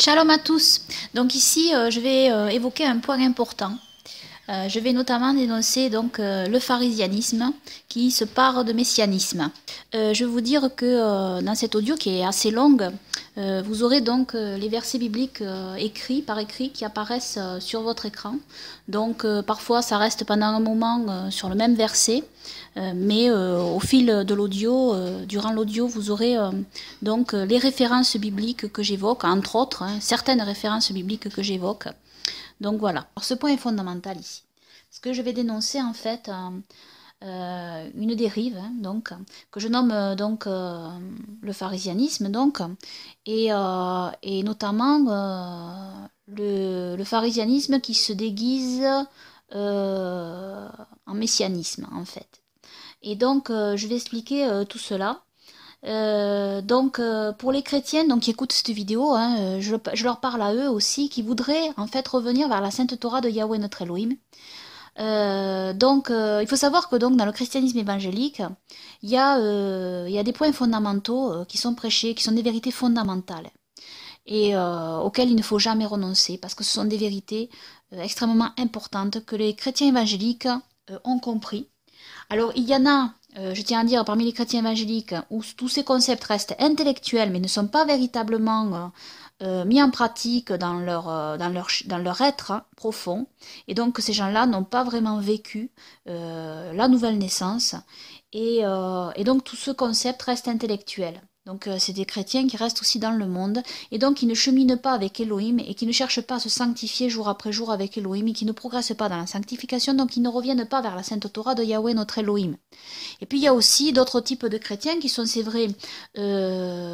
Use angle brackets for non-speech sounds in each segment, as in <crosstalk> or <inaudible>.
Shalom à tous. Donc ici, euh, je vais euh, évoquer un point important. Euh, je vais notamment dénoncer donc le pharisianisme qui se part de messianisme. je vais vous dire que dans cet audio qui est assez longue, euh, vous aurez donc euh, les versets bibliques euh, écrits par écrit qui apparaissent sur votre écran. Donc parfois ça reste pendant un moment sur le même verset, mais au fil de l'audio, durant l'audio, vous aurez donc les références bibliques que j'évoque, entre autres, hein, certaines références bibliques que j'évoque. Donc voilà. ce point est fondamental ici. Ce que je vais dénoncer en fait euh, une dérive, hein, donc, que je nomme euh, donc euh, le pharisianisme, donc, et, notamment le, le, pharisianisme qui se déguise en messianisme, en fait. Et donc, je vais expliquer tout cela. donc pour les chrétiens donc, qui écoutent cette vidéo, hein, je, je, leur parle à eux aussi, qui voudraient en fait revenir vers la Sainte Torah de Yahweh notre Elohim, euh, donc, euh, il faut savoir que donc dans le christianisme évangélique, il y euh, il y a des points fondamentaux qui sont prêchés, qui sont des vérités fondamentales et auxquelles il ne faut jamais renoncer parce que ce sont des vérités extrêmement importantes que les chrétiens évangéliques ont compris. Alors, il y en a, je tiens à dire, parmi les chrétiens évangéliques où tous ces concepts restent intellectuels mais ne sont pas véritablement euh, mis en pratique dans leur, euh, dans leur, dans leur être hein, profond. Et donc ces gens-là n'ont pas vraiment vécu euh, la nouvelle naissance. Et, et, donc tout ce concept reste intellectuel. Donc c'est des chrétiens qui restent aussi dans le monde et donc qui ne cheminent pas avec Elohim et qui ne cherchent pas à se sanctifier jour après jour avec Elohim et qui ne progressent pas dans la sanctification, donc ils ne reviennent pas vers la sainte Torah de Yahweh notre Elohim. Et puis il y a aussi d'autres types de chrétiens qui sont, c'est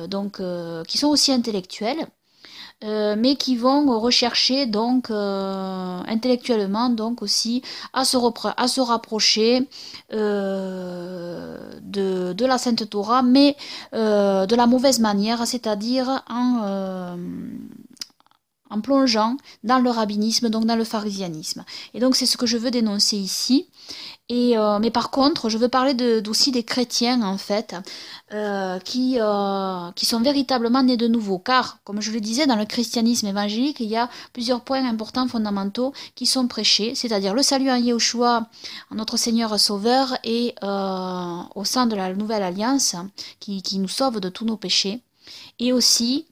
donc, qui sont aussi intellectuels, euh, mais qui vont rechercher donc euh, intellectuellement donc aussi à se, à se rapprocher euh, de, la Sainte Torah, mais de la mauvaise manière, c'est-à-dire en en plongeant dans le rabbinisme, donc dans le pharisianisme. Et donc c'est ce que je veux dénoncer ici. Et, euh, mais par contre, je veux parler aussi des chrétiens, en fait, euh, qui, euh, qui sont véritablement nés de nouveau. Car, comme je le disais, dans le christianisme évangélique, il y a plusieurs points importants, fondamentaux, qui sont prêchés, c'est-à-dire le salut en Yeshua, notre Seigneur Sauveur, et au sein de la Nouvelle Alliance, qui, qui nous sauve de tous nos péchés. Et aussi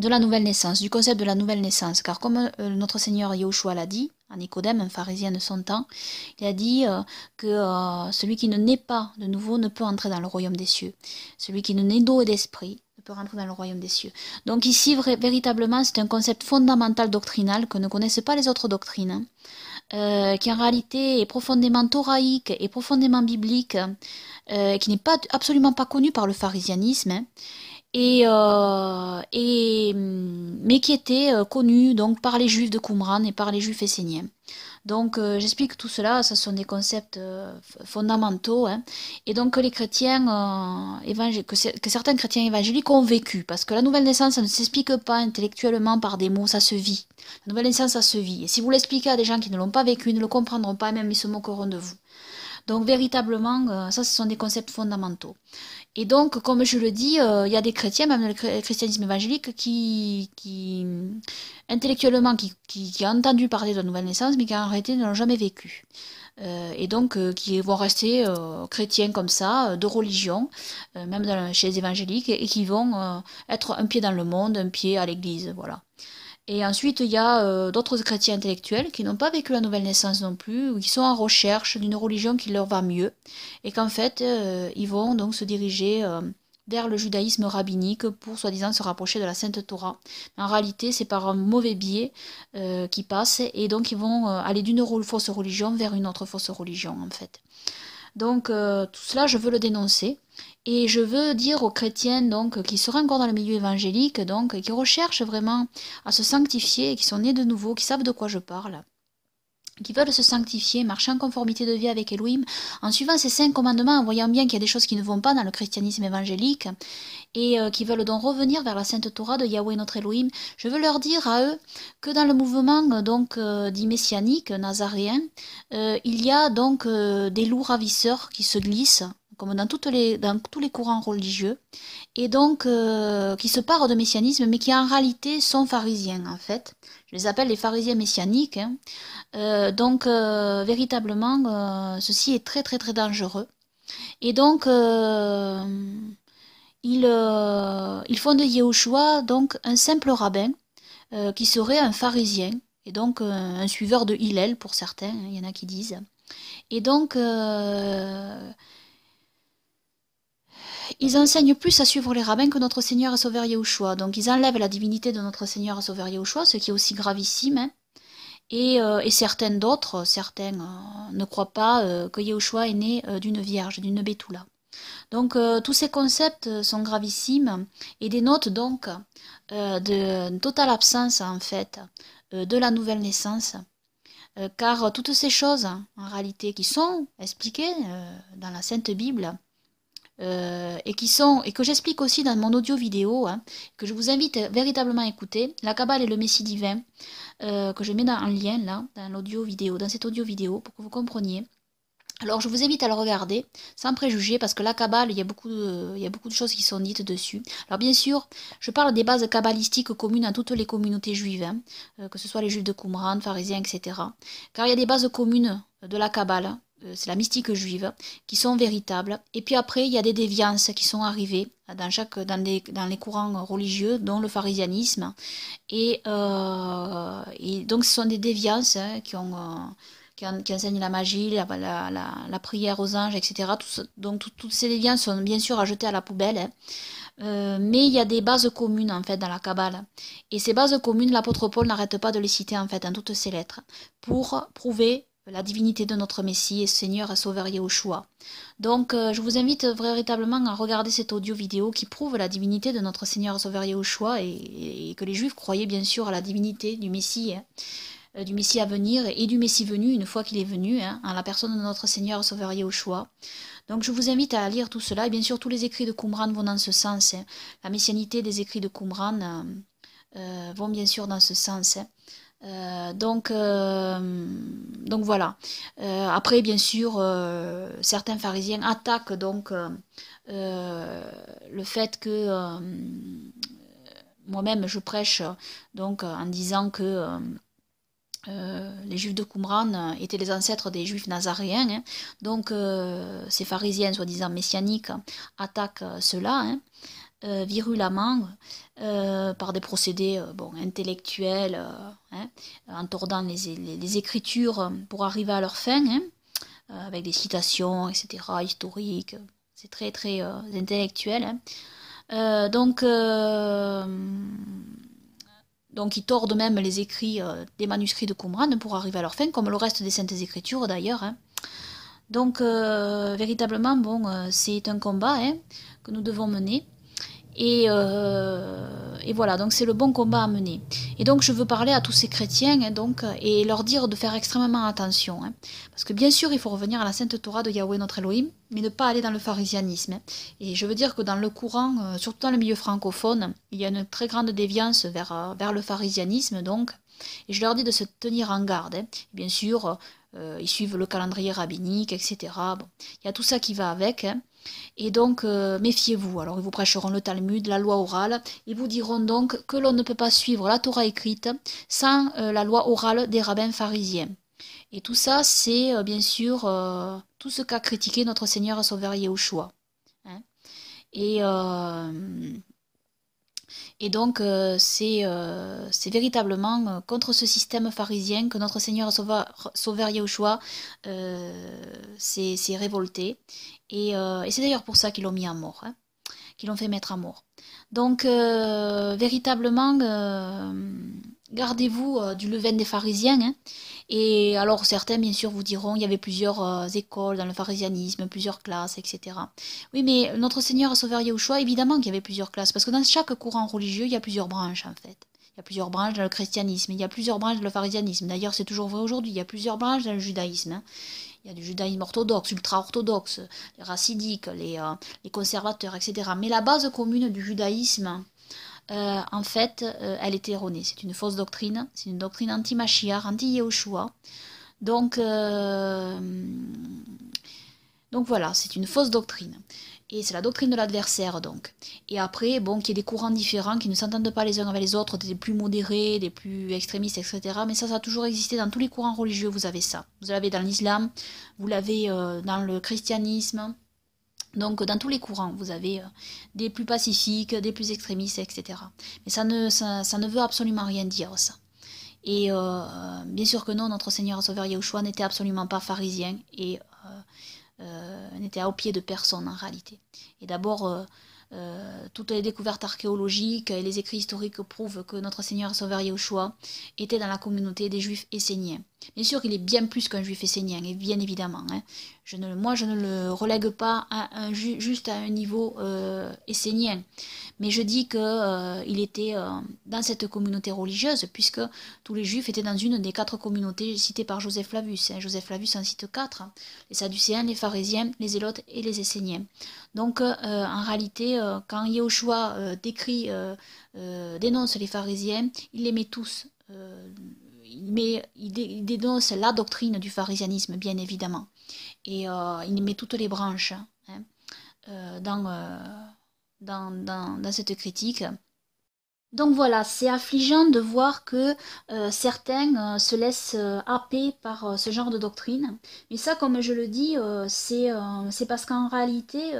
de la nouvelle naissance, du concept de la nouvelle naissance. Car comme euh, notre Seigneur Yahushua l'a dit, un Nicodème, un pharisien de son temps, il a dit euh, que euh, celui qui ne naît pas de nouveau ne peut entrer dans le royaume des cieux. Celui qui ne naît d'eau et d'esprit ne peut rentrer dans le royaume des cieux. Donc ici, véritablement, c'est un concept fondamental doctrinal que ne connaissent pas les autres doctrines. Hein, qui en réalité est profondément thoraïque et profondément biblique, qui n'est pas absolument pas connu par le pharisianisme, hein et, euh, et, hum, mais qui était euh, connu donc par les juifs de Qumran et par les juifs esséniens. Donc euh, j'explique tout cela, ce sont des concepts fondamentaux, hein. et donc que les chrétiens que, que, certains chrétiens évangéliques ont vécu, parce que la nouvelle naissance ça ne s'explique pas intellectuellement par des mots, ça se vit. La nouvelle naissance ça se vit, et si vous l'expliquez à des gens qui ne l'ont pas vécu, ils ne le comprendront pas, même ils se moqueront de vous. Donc véritablement, ça ce sont des concepts fondamentaux. Et donc, comme je le dis, euh, il y a des chrétiens, même le christianisme évangélique, qui, intellectuellement, qui, qui, entendu parler de la nouvelle naissance, mais qui en réalité ne l'ont jamais vécu. Euh, et donc, euh, qui vont rester chrétiens comme ça, de religion, même dans, chez les évangéliques, et qui vont être un pied dans le monde, un pied à l'église, voilà. Et ensuite, il y a euh, d'autres chrétiens intellectuels qui n'ont pas vécu la nouvelle naissance non plus, ou qui sont en recherche d'une religion qui leur va mieux, et qu'en fait, euh, ils vont donc se diriger euh, vers le judaïsme rabbinique pour soi-disant se rapprocher de la Sainte Torah. en réalité, c'est par un mauvais biais qui passe, et donc ils vont aller d'une fausse religion vers une autre fausse religion, en fait. Donc, tout cela, je veux le dénoncer. Et je veux dire aux chrétiens donc qui sont encore dans le milieu évangélique, donc qui recherchent vraiment à se sanctifier, qui sont nés de nouveau, qui savent de quoi je parle, qui veulent se sanctifier, marcher en conformité de vie avec Elohim, en suivant ces cinq commandements, en voyant bien qu'il y a des choses qui ne vont pas dans le christianisme évangélique, et euh, qui veulent donc revenir vers la sainte Torah de Yahweh notre Elohim, je veux leur dire à eux que dans le mouvement euh, donc euh, dit messianique nazaréen, il y a donc des loups ravisseurs qui se glissent comme dans, toutes les, dans tous les courants religieux, et donc euh, qui se parlent de messianisme, mais qui en réalité sont pharisiens en fait. Je les appelle les pharisiens messianiques. Hein. Euh, donc euh, véritablement, ceci est très très très dangereux. Et donc ils, ils, font de Yehoshua donc un simple rabbin qui serait un pharisien et donc un suiveur de Hillel pour certains. Hein, il y en a qui disent. Et donc, ils enseignent plus à suivre les rabbins que notre Seigneur et Sauveur Yahushua. Donc ils enlèvent la divinité de notre Seigneur et Sauveur Yahushua, ce qui est aussi gravissime. Hein. Et, euh, et, certains d'autres, certains euh, ne croient pas euh, que Yahushua est né euh, d'une vierge, d'une Bétoula. Donc tous ces concepts sont gravissimes et dénotent donc de totale absence en fait de la nouvelle naissance car toutes ces choses, en réalité, qui sont expliquées dans la Sainte Bible, euh, et qui sont et que j'explique aussi dans mon audio vidéo, hein, que je vous invite véritablement à écouter, la Kabbale et le Messie divin, euh, que je mets dans, un lien là, dans l'audio vidéo, dans cette audio vidéo, pour que vous compreniez. Alors je vous invite à le regarder, sans préjuger parce que la Kabbale, il y, a beaucoup de, il y a beaucoup de choses qui sont dites dessus. Alors bien sûr, je parle des bases kabbalistiques communes à toutes les communautés juives, hein, euh, que ce soit les juifs de Qumran, pharisiens, etc. Car il y a des bases communes de la Kabbale, euh, c'est la mystique juive, qui sont véritables. Et puis après, il y a des déviances qui sont arrivées dans, chaque, dans, des, dans les courants religieux, dont le pharisianisme. Et, euh, donc, ce sont des déviances hein, qui, ont, euh, enseignent la magie, la, prière aux anges, etc. donc, toutes ces déviances sont bien sûr à jeter à la poubelle. Hein. mais il y a des bases communes en fait dans la Kabbale. Et ces bases communes, l'apôtre Paul n'arrête pas de les citer en fait dans toutes ses lettres pour prouver la divinité de notre Messie et Seigneur et Sauveur choix. » Donc euh, je vous invite véritablement à regarder cette audio vidéo qui prouve la divinité de notre Seigneur et Sauveur choix et, que les Juifs croyaient bien sûr à la divinité du Messie. Hein, euh, du Messie à venir et du Messie venu une fois qu'il est venu, en hein, la personne de notre Seigneur et Sauveur choix. Donc je vous invite à lire tout cela et bien sûr tous les écrits de Qumran vont dans ce sens. Hein. La messianité des écrits de Qumran euh, vont bien sûr dans ce sens. Euh, donc, euh, donc voilà. Euh, après, bien sûr, certains pharisiens attaquent donc le fait que moi-même je prêche donc en disant que les juifs de Qumran étaient les ancêtres des juifs nazaréens. Hein. Donc ces pharisiens soi-disant messianiques attaquent cela hein, virulemment. Euh, par des procédés euh, bon, intellectuels, euh, hein, en tordant les, écritures pour arriver à leur fin, hein, avec des citations, etc., historiques. C'est très, très intellectuel. Hein. donc, donc ils tordent même les écrits des manuscrits de Qumran pour arriver à leur fin, comme le reste des saintes écritures d'ailleurs. Donc véritablement, bon, c'est un combat que nous devons mener euh, et, voilà, donc c'est le bon combat à mener. Et donc je veux parler à tous ces chrétiens hein, donc, et leur dire de faire extrêmement attention. Hein. parce que bien sûr, il faut revenir à la sainte Torah de Yahweh notre Elohim, mais ne pas aller dans le pharisianisme. Hein. Et je veux dire que dans le courant, euh, surtout dans le milieu francophone, il y a une très grande déviance vers, euh, vers le pharisianisme. Donc, et je leur dis de se tenir en garde. Bien sûr, ils suivent le calendrier rabbinique, etc. il y a tout ça qui va avec. Hein. Et donc, euh, méfiez-vous. Alors, ils vous prêcheront le Talmud, la loi orale. Ils vous diront donc que l'on ne peut pas suivre la Torah écrite sans euh, la loi orale des rabbins pharisiens. Et tout ça, c'est euh, bien sûr tout ce qu'a critiqué notre Seigneur Sauveur Yeshua. Hein et et donc, euh, c'est euh, véritablement euh, contre ce système pharisien que notre Seigneur Sauveur, Yeshua Yahushua euh, s'est révolté. Et, et c'est d'ailleurs pour ça qu'ils l'ont mis à mort, hein, qu'ils l'ont fait mettre à mort. Donc, véritablement, gardez-vous euh, du levain des pharisiens. Hein. Et alors certains, bien sûr, vous diront, il y avait plusieurs euh, écoles dans le pharisianisme, plusieurs classes, etc. Oui, mais notre Seigneur a au choix. évidemment qu'il y avait plusieurs classes, parce que dans chaque courant religieux, il y a plusieurs branches, en fait. Il y a plusieurs branches dans le christianisme, il y a plusieurs branches dans le pharisianisme. D'ailleurs, c'est toujours vrai aujourd'hui, il y a plusieurs branches dans le judaïsme. Hein. Il y a du judaïsme orthodoxe, ultra-orthodoxe, les racidiques, les euh, conservateurs, etc. Mais la base commune du judaïsme euh, en fait, euh, elle est erronée. C'est une fausse doctrine. C'est une doctrine anti-Mashiach, anti-Yehoshua. Donc, euh, donc voilà, c'est une fausse doctrine. Et c'est la doctrine de l'adversaire, donc. Et après, bon, qu'il y ait des courants différents qui ne s'entendent pas les uns avec les autres, des plus modérés, des plus extrémistes, etc. Mais ça, ça a toujours existé dans tous les courants religieux, vous avez ça. Vous l'avez dans l'islam, vous l'avez dans le christianisme, donc dans tous les courants, vous avez euh, des plus pacifiques, des plus extrémistes, etc. Mais ça ne, ça, ne veut absolument rien dire, ça. Et euh, euh, bien sûr que non, notre Seigneur Sauveur Yahushua n'était absolument pas pharisien et n'était au pied de personne en réalité. Et d'abord, toutes les découvertes archéologiques et les écrits historiques prouvent que notre Seigneur Sauveur Yahushua était dans la communauté des Juifs esséniens. Bien sûr, il est bien plus qu'un juif essénien, bien évidemment. Hein. moi, je ne le relègue pas à juste à un niveau euh, essénien. Mais je dis qu'il euh, était euh, dans cette communauté religieuse, puisque tous les juifs étaient dans une des quatre communautés citées par Joseph Flavius. Hein. Joseph Flavius en cite quatre les Sadducéens, les Pharisiens, les Élotes et les Esséniens. Donc, euh, en réalité, quand Yeshua décrit, dénonce les Pharisiens, il les met tous mais il, il, dénonce la doctrine du pharisianisme, bien évidemment. Et euh, il met toutes les branches hein. euh, euh, dans, dans, dans, cette critique. Donc voilà, c'est affligeant de voir que certains se laissent happer par ce genre de doctrine. Mais ça, comme je le dis, c'est parce qu'en réalité,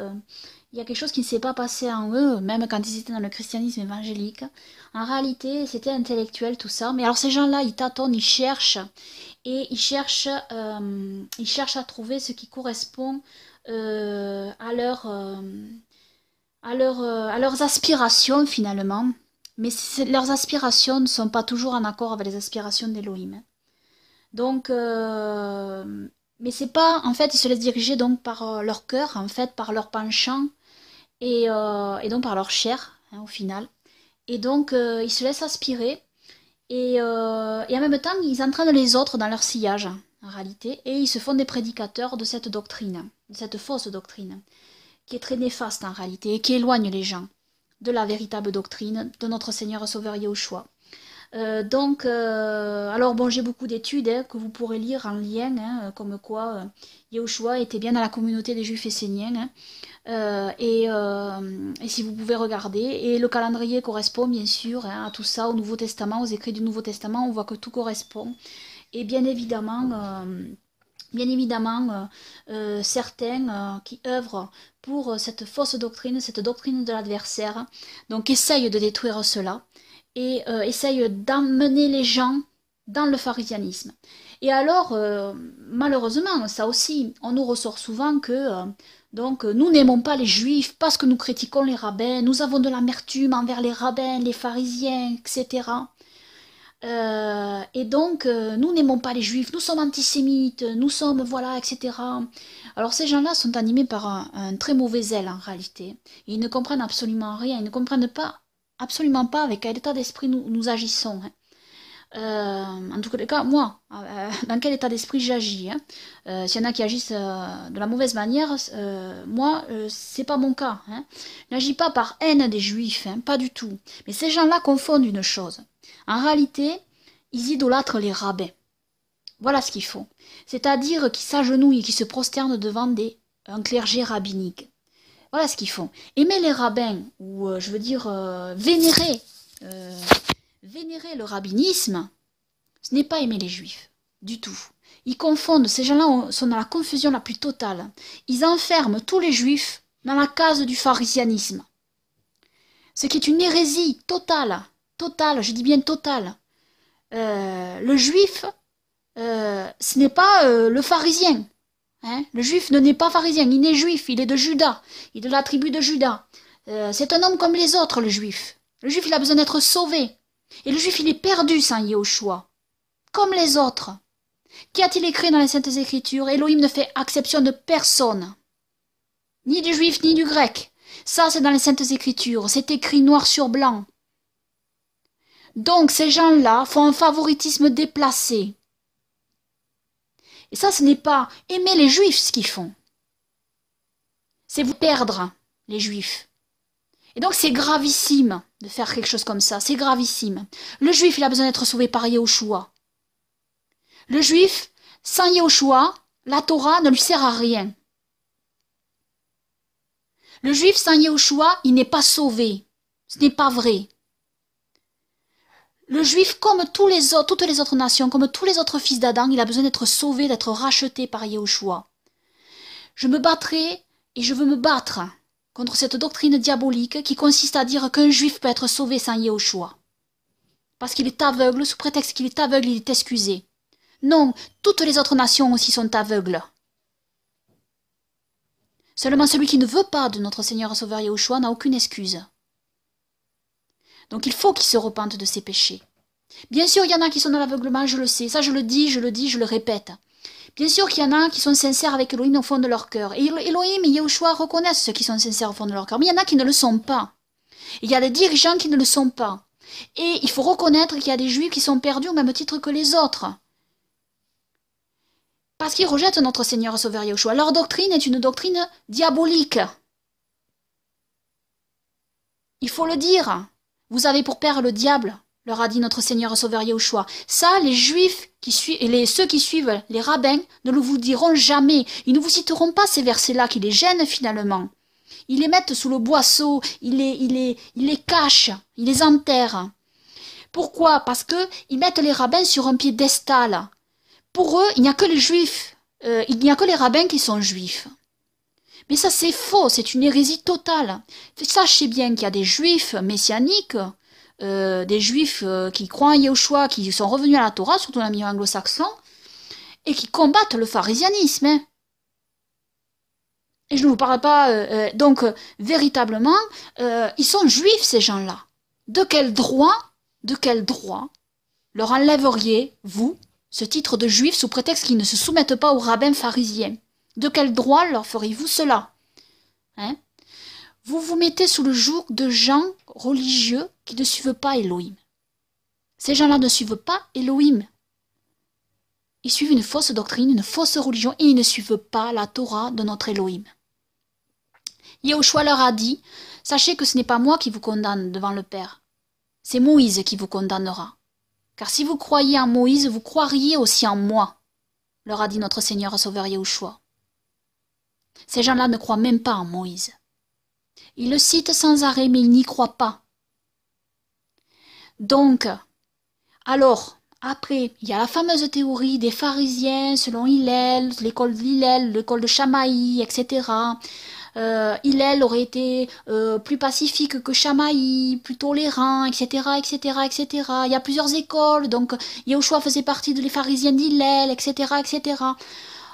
il y a quelque chose qui ne s'est pas passé en eux, même quand ils étaient dans le christianisme évangélique. En réalité, c'était intellectuel tout ça. Mais alors ces gens-là, ils tâtonnent, ils cherchent, et ils cherchent, euh, ils cherchent à trouver ce qui correspond euh, à, leur, euh, à, leurs aspirations finalement. Mais leurs aspirations ne sont pas toujours en accord avec les aspirations d'Elohim. Donc, mais c'est pas, en fait, ils se laissent diriger donc par leur cœur, en fait, par leur penchant, euh, et, donc par leur chair, hein, au final. Et donc, euh, ils se laissent aspirer. Euh, et, en même temps, ils entraînent les autres dans leur sillage, en réalité. Et ils se font des prédicateurs de cette doctrine, de cette fausse doctrine, qui est très néfaste en réalité et qui éloigne les gens de la véritable doctrine de notre Seigneur Sauveur Yahushua. Euh, donc, euh, alors bon, j'ai beaucoup d'études hein, que vous pourrez lire en lien, hein, comme quoi euh, Yeshua était bien dans la communauté des Juifs esséniens. Hein. et, si vous pouvez regarder, et le calendrier correspond bien sûr à tout ça, au Nouveau Testament, aux écrits du Nouveau Testament, on voit que tout correspond. Et bien évidemment, bien évidemment certains qui œuvrent pour cette fausse doctrine, cette doctrine de l'adversaire, donc essayent de détruire cela et euh, essaye d'emmener les gens dans le pharisianisme. Et alors, euh, malheureusement, ça aussi, on nous ressort souvent que euh, donc nous n'aimons pas les juifs parce que nous critiquons les rabbins, nous avons de l'amertume envers les rabbins, les pharisiens, etc. et donc, nous n'aimons pas les juifs, nous sommes antisémites, nous sommes voilà, etc. Alors ces gens-là sont animés par un, un très mauvais zèle en réalité. Ils ne comprennent absolument rien, ils ne comprennent pas absolument pas avec quel état d'esprit nous, agissons. Hein. Euh, en tout cas, moi, euh, dans quel état d'esprit j'agis. Hein. Euh, s'il y en a qui agissent de la mauvaise manière, moi, c'est pas mon cas. Hein. N'agis pas par haine des juifs, hein, pas du tout. Mais ces gens-là confondent une chose. En réalité, ils idolâtrent les rabbins. Voilà ce qu'ils font. C'est-à-dire qu'ils s'agenouillent, qu'ils se prosternent devant des, un clergé rabbinique. Voilà ce qu'ils font. Aimer les rabbins, ou euh, je veux dire euh, vénérer, euh, vénérer le rabbinisme, ce n'est pas aimer les juifs, du tout. Ils confondent, ces gens-là sont dans la confusion la plus totale. Ils enferment tous les juifs dans la case du pharisianisme. Ce qui est une hérésie totale, totale, je dis bien totale. le juif, ce n'est pas le pharisien, Hein? le juif ne n'est pas pharisien, il n'est juif, il est de Judas, il est de la tribu de Judas. Euh, c'est un homme comme les autres, le juif. Le juif, il a besoin d'être sauvé. Et le juif, il est perdu sans Yehoshua, comme les autres. Qu'y a-t-il écrit dans les Saintes Écritures Elohim ne fait exception de personne, ni du juif, ni du grec. Ça, c'est dans les Saintes Écritures, c'est écrit noir sur blanc. Donc ces gens-là font un favoritisme déplacé. Et ça, ce n'est pas aimer les juifs ce qu'ils font. C'est vous perdre, les juifs. Et donc c'est gravissime de faire quelque chose comme ça, c'est gravissime. Le juif, il a besoin d'être sauvé par Yeshua. Le juif, sans Yeshua, la Torah ne lui sert à rien. Le juif sans Yeshua, il n'est pas sauvé. Ce n'est pas vrai. Le juif, comme tous les autres, toutes les autres nations, comme tous les autres fils d'Adam, il a besoin d'être sauvé, d'être racheté par Yahushua. Je me battrai et je veux me battre contre cette doctrine diabolique qui consiste à dire qu'un juif peut être sauvé sans Yahushua. Parce qu'il est aveugle, sous prétexte qu'il est aveugle, il est excusé. Non, toutes les autres nations aussi sont aveugles. Seulement celui qui ne veut pas de notre Seigneur Sauveur Yahushua n'a aucune excuse. Donc il faut qu'ils se repentent de ses péchés. Bien sûr, il y en a qui sont dans l'aveuglement, je le sais. Ça, je le dis, je le dis, je le répète. Bien sûr qu'il y en a qui sont sincères avec Elohim au fond de leur cœur. Et Elohim et Yahushua reconnaissent ceux qui sont sincères au fond de leur cœur. Mais il y en a qui ne le sont pas. Il y a des dirigeants qui ne le sont pas. Et il faut reconnaître qu'il y a des juifs qui sont perdus au même titre que les autres. Parce qu'ils rejettent notre Seigneur Sauveur Yahushua. Leur doctrine est une doctrine diabolique. Il faut le dire. Vous avez pour père le diable, leur a dit notre Seigneur Sauveur Yahushua. Ça, les Juifs qui et ceux qui suivent les rabbins ne le vous diront jamais. Ils ne vous citeront pas ces versets-là qui les gênent finalement. Ils les mettent sous le boisseau, ils les, ils les, ils les cachent, ils les enterrent. Pourquoi Parce que ils mettent les rabbins sur un piédestal. Pour eux, il n'y a que les Juifs. Euh, il n'y a que les rabbins qui sont juifs. Mais ça c'est faux, c'est une hérésie totale. Sachez bien qu'il y a des juifs messianiques, euh, des juifs euh, qui croient en Yeshua, qui sont revenus à la Torah, surtout dans le milieu anglo-saxon, et qui combattent le pharisianisme. Hein. Et je ne vous parle pas... Euh, donc, véritablement, ils sont juifs ces gens-là. De quel droit, de quel droit leur enlèveriez, vous, ce titre de juif sous prétexte qu'ils ne se soumettent pas aux rabbins pharisiens de quel droit leur ferez-vous cela hein? Vous vous mettez sous le joug de gens religieux qui ne suivent pas Elohim. Ces gens-là ne suivent pas Elohim. Ils suivent une fausse doctrine, une fausse religion, et ils ne suivent pas la Torah de notre Elohim. Yahushua leur a dit, Sachez que ce n'est pas moi qui vous condamne devant le Père, c'est Moïse qui vous condamnera. Car si vous croyez en Moïse, vous croiriez aussi en moi, leur a dit notre Seigneur Sauveur Yahushua. Ces gens-là ne croient même pas en Moïse. Ils le citent sans arrêt, mais ils n'y croient pas. Donc, alors, après, il y a la fameuse théorie des pharisiens selon Hillel, l'école de Hillel, l'école de Chamaï, etc. Euh, Hillel aurait été euh, plus pacifique que Chamaï, plus tolérant, etc., etc., etc. Il y a plusieurs écoles, donc Yeshua faisait partie des pharisiens d'Hillel, etc., etc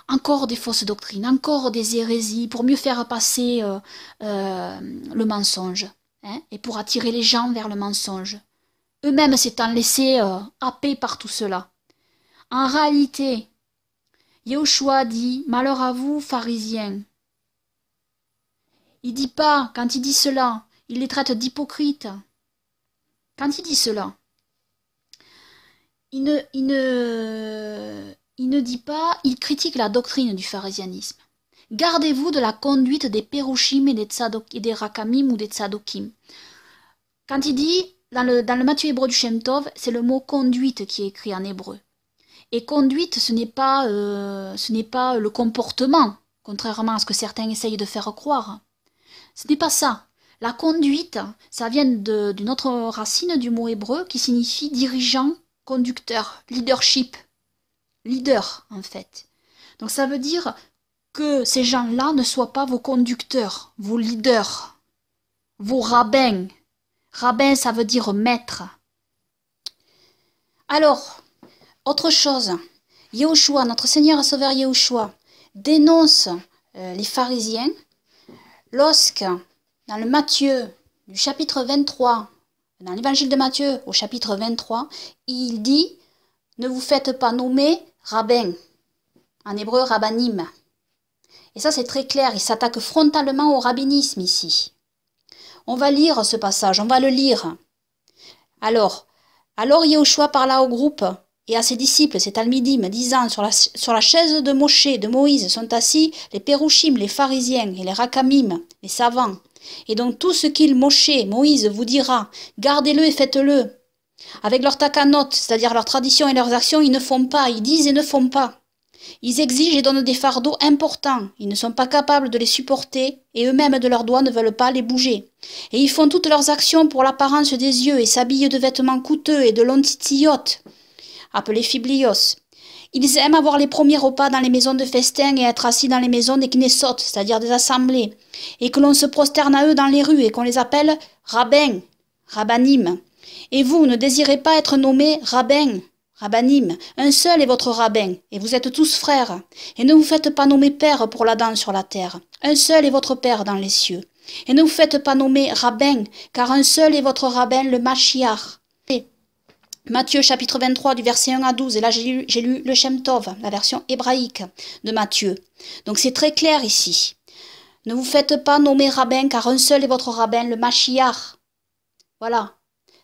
encore des fausses doctrines, encore des hérésies, pour mieux faire passer euh, euh, le mensonge, hein, et pour attirer les gens vers le mensonge. Eux-mêmes s'étant laissés euh, happés par tout cela. En réalité, Yahushua dit Malheur à vous, pharisiens. Il dit pas, quand il dit cela, il les traite d'hypocrites. Quand il dit cela, il ne, il ne, il ne dit pas, il critique la doctrine du pharésianisme. Gardez-vous de la conduite des Perushim et des, des Rakamim ou des Tzadokim. Quand il dit, dans le, dans Matthieu hébreu du Shem c'est le mot conduite qui est écrit en hébreu. Et conduite, ce n'est pas, euh, ce n'est pas le comportement, contrairement à ce que certains essayent de faire croire. Ce n'est pas ça. La conduite, ça vient d'une autre racine du mot hébreu qui signifie dirigeant, conducteur, leadership. Leader, en fait. Donc ça veut dire que ces gens-là ne soient pas vos conducteurs, vos leaders, vos rabbins. Rabbin, ça veut dire maître. Alors, autre chose, Yahushua, notre Seigneur et Sauveur Yahushua, dénonce euh, les pharisiens lorsque, dans le Matthieu, du chapitre 23, dans l'évangile de Matthieu, au chapitre 23, il dit Ne vous faites pas nommer rabbin, en hébreu rabbinim, Et ça c'est très clair, il s'attaque frontalement au rabbinisme ici. On va lire ce passage, on va le lire. Alors, alors Yeshua parla au groupe et à ses disciples, ses talmidim, disant sur la, sur la chaise de Moshe, de Moïse, sont assis les pérouchim, les pharisiens et les rakamim, les savants. Et donc tout ce qu'il Moshe, Moïse vous dira, gardez-le et faites-le, avec leur takanot, c'est-à-dire leurs traditions et leurs actions, ils ne font pas, ils disent et ne font pas. Ils exigent et donnent des fardeaux importants, ils ne sont pas capables de les supporter et eux-mêmes de leurs doigts ne veulent pas les bouger. Et ils font toutes leurs actions pour l'apparence des yeux et s'habillent de vêtements coûteux et de longs appelés appelés fiblios. Ils aiment avoir les premiers repas dans les maisons de festin et être assis dans les maisons des Knésotes, c'est-à-dire des assemblées, et que l'on se prosterne à eux dans les rues et qu'on les appelle rabbins, Rabanim. Et vous ne désirez pas être nommé rabbin, rabanim. Un seul est votre rabbin, et vous êtes tous frères. Et ne vous faites pas nommer père pour la danse sur la terre. Un seul est votre père dans les cieux. Et ne vous faites pas nommer rabbin, car un seul est votre rabbin, le Mashiach. Matthieu chapitre 23 du verset 1 à 12, et là j'ai lu, le Shem Tov, la version hébraïque de Matthieu. Donc c'est très clair ici. Ne vous faites pas nommer rabbin car un seul est votre rabbin, le Mashiach. Voilà,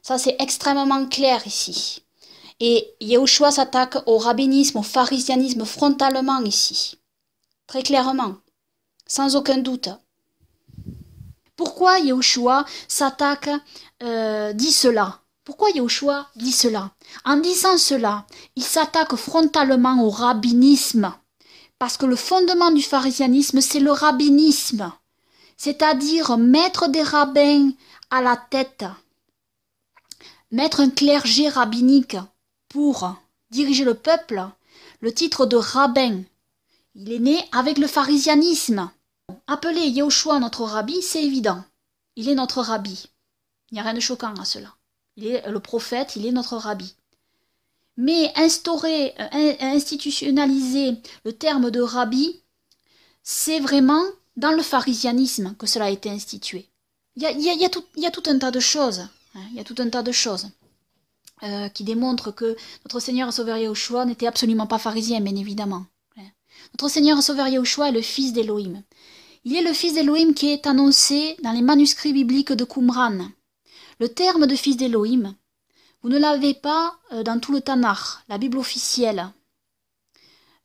ça, c'est extrêmement clair ici. Et Yeshua s'attaque au rabbinisme, au pharisianisme frontalement ici. Très clairement. Sans aucun doute. Pourquoi Yeshua s'attaque, euh, dit cela Pourquoi Yeshua dit cela En disant cela, il s'attaque frontalement au rabbinisme. Parce que le fondement du pharisianisme, c'est le rabbinisme. C'est-à-dire mettre des rabbins à la tête Mettre un clergé rabbinique pour diriger le peuple, le titre de rabbin. Il est né avec le pharisianisme. Appeler Yahushua notre rabbi, c'est évident. Il est notre rabbi. Il n'y a rien de choquant à cela. Il est le prophète, il est notre rabbi. Mais instaurer, euh, institutionnaliser le terme de rabbi, c'est vraiment dans le pharisianisme que cela a été institué. il y a tout un tas de choses. Hein, il y a tout un tas de choses euh, qui démontrent que notre Seigneur Sauveur Yahushua n'était absolument pas pharisien, bien évidemment. Hein. Notre Seigneur Sauveur Yahushua est le fils d'Élohim. Il est le fils d'Élohim qui est annoncé dans les manuscrits bibliques de Qumran. Le terme de fils d'Élohim, vous ne l'avez pas euh, dans tout le Tanakh, la Bible officielle.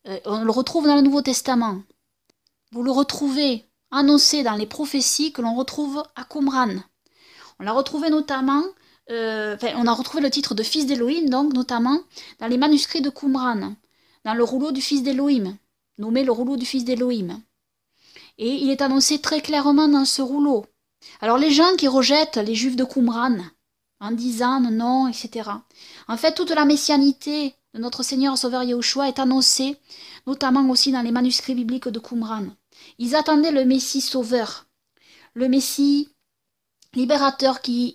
Euh, on le retrouve dans le Nouveau Testament. Vous le retrouvez annoncé dans les prophéties que l'on retrouve à Qumran. On l'a retrouvé notamment, euh, on a retrouvé le titre de fils d'Élohim, donc notamment dans les manuscrits de Qumran, dans le rouleau du fils d'Élohim, nommé le rouleau du fils d'Élohim. Et il est annoncé très clairement dans ce rouleau. Alors les gens qui rejettent les juifs de Qumran en disant non, etc. En fait, toute la messianité de notre Seigneur Sauveur Yahushua est annoncée, notamment aussi dans les manuscrits bibliques de Qumran. Ils attendaient le Messie Sauveur, le Messie libérateur euh,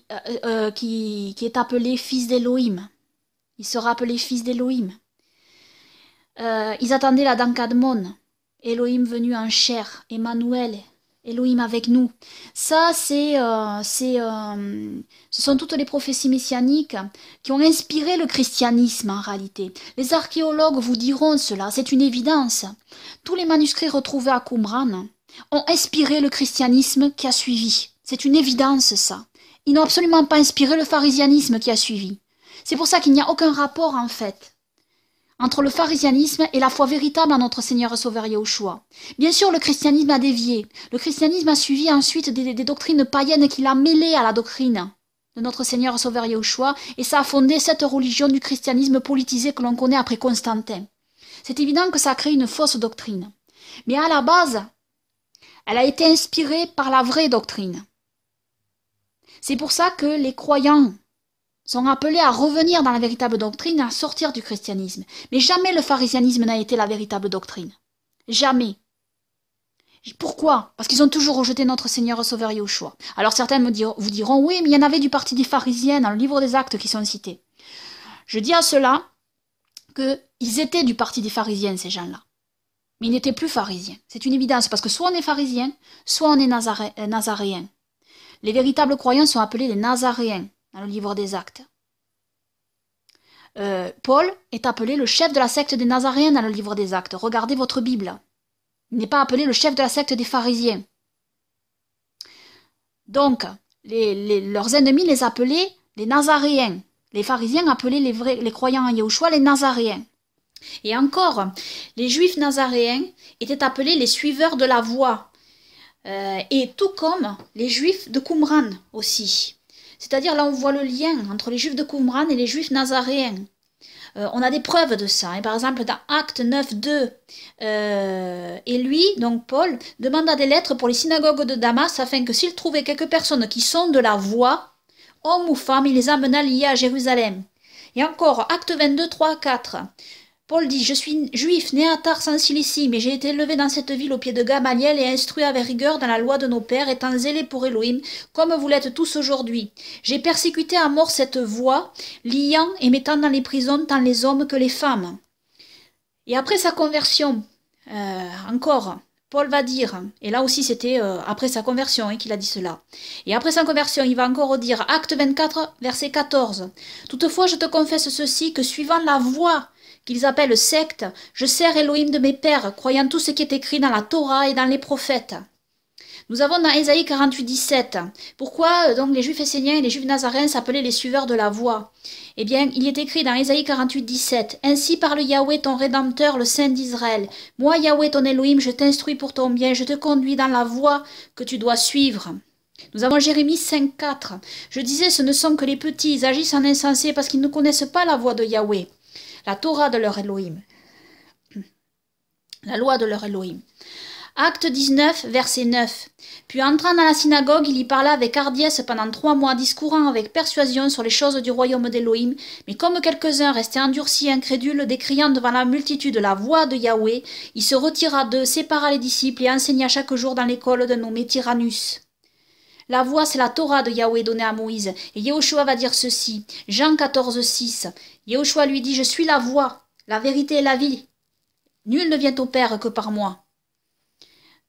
euh, qui, qui, est appelé fils d'Élohim. Il sera appelé fils d'Élohim. Euh, ils attendaient la d'Ancadmon. Elohim venu en chair, Emmanuel, Elohim avec nous. Ça, c'est, c'est, ce sont toutes les prophéties messianiques qui ont inspiré le christianisme en réalité. Les archéologues vous diront cela, c'est une évidence. Tous les manuscrits retrouvés à Qumran ont inspiré le christianisme qui a suivi. C'est une évidence, ça. Ils n'ont absolument pas inspiré le pharisianisme qui a suivi. C'est pour ça qu'il n'y a aucun rapport, en fait, entre le pharisianisme et la foi véritable à notre Seigneur et Sauveur Yahushua. Bien sûr, le christianisme a dévié. Le christianisme a suivi ensuite des, doctrines païennes qu'il a mêlées à la doctrine de notre Seigneur et Sauveur Yahushua, et ça a fondé cette religion du christianisme politisé que l'on connaît après Constantin. C'est évident que ça a créé une fausse doctrine. Mais à la base, elle a été inspirée par la vraie doctrine. C'est pour ça que les croyants sont appelés à revenir dans la véritable doctrine, à sortir du christianisme. Mais jamais le pharisianisme n'a été la véritable doctrine. Jamais. Pourquoi Parce qu'ils ont toujours rejeté notre Seigneur Sauveur Yeshua. Alors certains vous diront, oui, mais il y en avait du parti des pharisiens dans le livre des actes qui sont cités. Je dis à cela qu'ils étaient du parti des pharisiens, ces gens-là. Mais ils n'étaient plus pharisiens. C'est une évidence, parce que soit on est pharisien, soit on est nazaréens. Euh, les véritables croyants sont appelés les Nazaréens dans le livre des Actes. Euh, Paul est appelé le chef de la secte des Nazaréens dans le livre des Actes. Regardez votre Bible. Il n'est pas appelé le chef de la secte des pharisiens. Donc, leurs ennemis les appelaient les Nazaréens. Les pharisiens appelaient les, vrais, les croyants en Yahushua les Nazaréens. Et encore, les juifs nazaréens étaient appelés les suiveurs de la voie euh, et tout comme les juifs de Qumran aussi. C'est-à-dire là on voit le lien entre les juifs de Qumran et les juifs nazaréens. Euh, on a des preuves de ça. Et par exemple, dans Acte 9.2, euh, et lui, donc Paul, demanda des lettres pour les synagogues de Damas afin que s'il trouvait quelques personnes qui sont de la voie, homme ou femme, il les amena liés à Jérusalem. Et encore, Acte 22, 3, 4. Paul dit Je suis juif, né à Tars en Cilicie, mais j'ai été élevé dans cette ville au pied de Gamaliel et instruit avec rigueur dans la loi de nos pères, étant zélé pour Elohim, comme vous l'êtes tous aujourd'hui. J'ai persécuté à mort cette voie, liant et mettant dans les prisons tant les hommes que les femmes. Et après sa conversion, euh, encore, Paul va dire, et là aussi c'était euh, après sa conversion et hein, qu'il a dit cela, et après sa conversion, il va encore dire, acte 24, verset 14, Toutefois je te confesse ceci, que suivant la voie qu'ils appellent secte, je sers Elohim de mes pères, croyant tout ce qui est écrit dans la Torah et dans les prophètes. Nous avons dans Ésaïe 48, 17. Pourquoi donc les Juifs Esséniens et les Juifs Nazaréens s'appelaient les suiveurs de la voie Eh bien, il est écrit dans Ésaïe 48, 17. Ainsi parle Yahweh ton Rédempteur, le Saint d'Israël. Moi, Yahweh ton Elohim, je t'instruis pour ton bien, je te conduis dans la voie que tu dois suivre. Nous avons Jérémie 4, « Je disais, ce ne sont que les petits, ils agissent en insensé parce qu'ils ne connaissent pas la voie de Yahweh la Torah de leur Elohim, la loi de leur Elohim. Acte 19, verset 9. Puis entrant dans la synagogue, il y parla avec hardiesse pendant trois mois, discourant avec persuasion sur les choses du royaume d'Elohim, Mais comme quelques-uns restaient endurcis et incrédules, décriant devant la multitude la voix de Yahweh, il se retira d'eux, sépara les disciples et enseigna chaque jour dans l'école de nommé Tyrannus. La voix, c'est la Torah de Yahweh donnée à Moïse. Et Yehoshua va dire ceci. Jean 14, 6. Yehoshua lui dit, je suis la voix, la vérité et la vie. Nul ne vient au Père que par moi.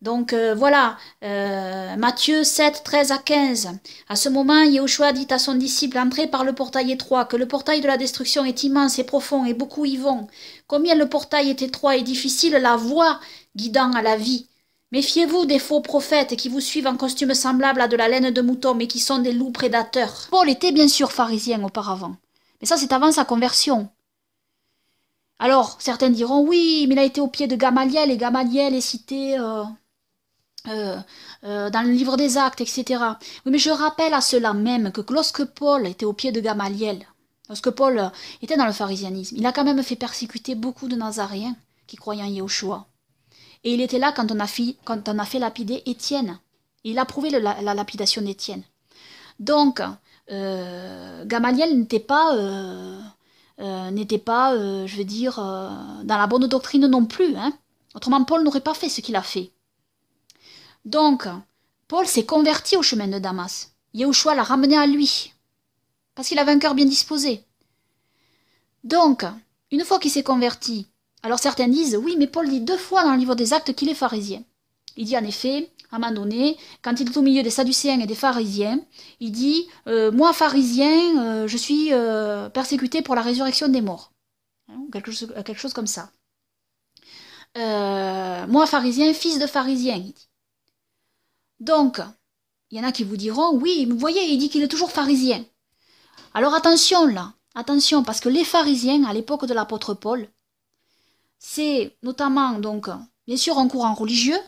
Donc euh, voilà, euh, Matthieu 7, 13 à 15. À ce moment, Yehoshua dit à son disciple, entrez par le portail étroit, que le portail de la destruction est immense et profond, et beaucoup y vont. Combien le portail est étroit et difficile, la voie guidant à la vie Méfiez-vous des faux prophètes qui vous suivent en costume semblable à de la laine de mouton, mais qui sont des loups prédateurs. Paul était bien sûr pharisien auparavant, mais ça c'est avant sa conversion. Alors, certains diront oui, mais il a été au pied de Gamaliel, et Gamaliel est cité euh, euh, euh, dans le livre des actes, etc. mais je rappelle à cela même que lorsque Paul était au pied de Gamaliel, lorsque Paul était dans le pharisianisme, il a quand même fait persécuter beaucoup de Nazaréens qui croyaient en Yeshua. Et il était là quand on a fait, lapider Étienne. Il a prouvé la, lapidation d'Étienne. Donc, euh, Gamaliel n'était pas, euh, euh, n'était pas je veux dire, dans la bonne doctrine non plus. Hein. Autrement, Paul n'aurait pas fait ce qu'il a fait. Donc, Paul s'est converti au chemin de Damas. Yeshua l'a ramené à lui, parce qu'il avait un cœur bien disposé. Donc, une fois qu'il s'est converti, alors certains disent, oui, mais Paul dit deux fois dans le livre des actes qu'il est pharisien. Il dit en effet, à un moment donné, quand il est au milieu des Sadducéens et des pharisiens, il dit euh, Moi, pharisien, euh, je suis euh, persécuté pour la résurrection des morts. Hein, quelque, chose, comme ça. moi, pharisien, fils de pharisien, il dit. Donc, il y en a qui vous diront Oui, vous voyez, il dit qu'il est toujours pharisien. Alors attention là, attention, parce que les pharisiens, à l'époque de l'apôtre Paul, c'est notamment donc bien sûr un courant religieux,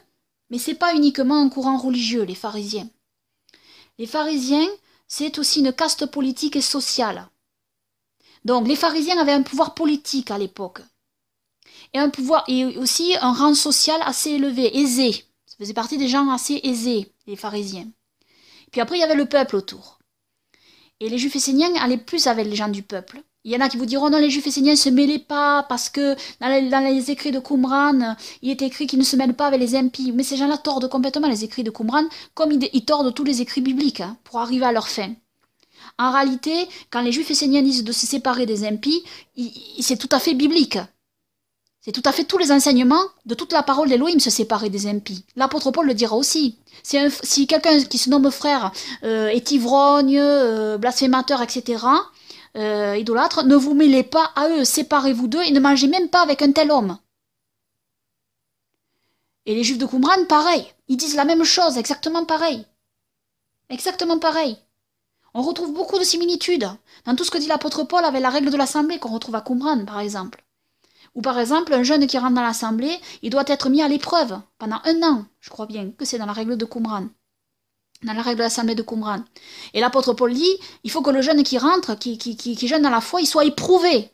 mais c'est pas uniquement un courant religieux, les pharisiens. Les pharisiens, c'est aussi une caste politique et sociale. Donc les pharisiens avaient un pouvoir politique à l'époque. Et un pouvoir aussi un rang social assez élevé, aisé. Ça faisait partie des gens assez aisés, les pharisiens. Puis après, il y avait le peuple autour. Et les juifs esséniens allaient plus avec les gens du peuple. Il y en a qui vous diront, non, les juifs esséniens ne se mêlaient pas parce que dans les, écrits de Qumran, il est écrit qu'ils ne se mêlent pas avec les impies. Mais ces gens-là tordent complètement les écrits de Qumran, comme ils, tordent tous les écrits bibliques hein, pour arriver à leur fin. En réalité, quand les juifs esséniens disent de se séparer des impies, c'est tout à fait biblique. C'est tout à fait tous les enseignements de toute la parole d'Élohim se séparer des impies. L'apôtre Paul le dira aussi. si quelqu'un qui se nomme frère euh, est ivrogne, euh, blasphémateur, etc., euh, idolâtre, ne vous mêlez pas à eux, séparez-vous d'eux et ne mangez même pas avec un tel homme. Et les juifs de Qumran, pareil, ils disent la même chose, exactement pareil. Exactement pareil. On retrouve beaucoup de similitudes dans tout ce que dit l'apôtre Paul avec la règle de l'assemblée qu'on retrouve à Qumran, par exemple. Ou par exemple, un jeune qui rentre dans l'assemblée, il doit être mis à l'épreuve pendant un an, je crois bien que c'est dans la règle de Qumran dans la règle de l'assemblée de Qumran. Et l'apôtre Paul dit, il faut que le jeune qui rentre, qui, qui, qui, jeune dans la foi, il soit éprouvé.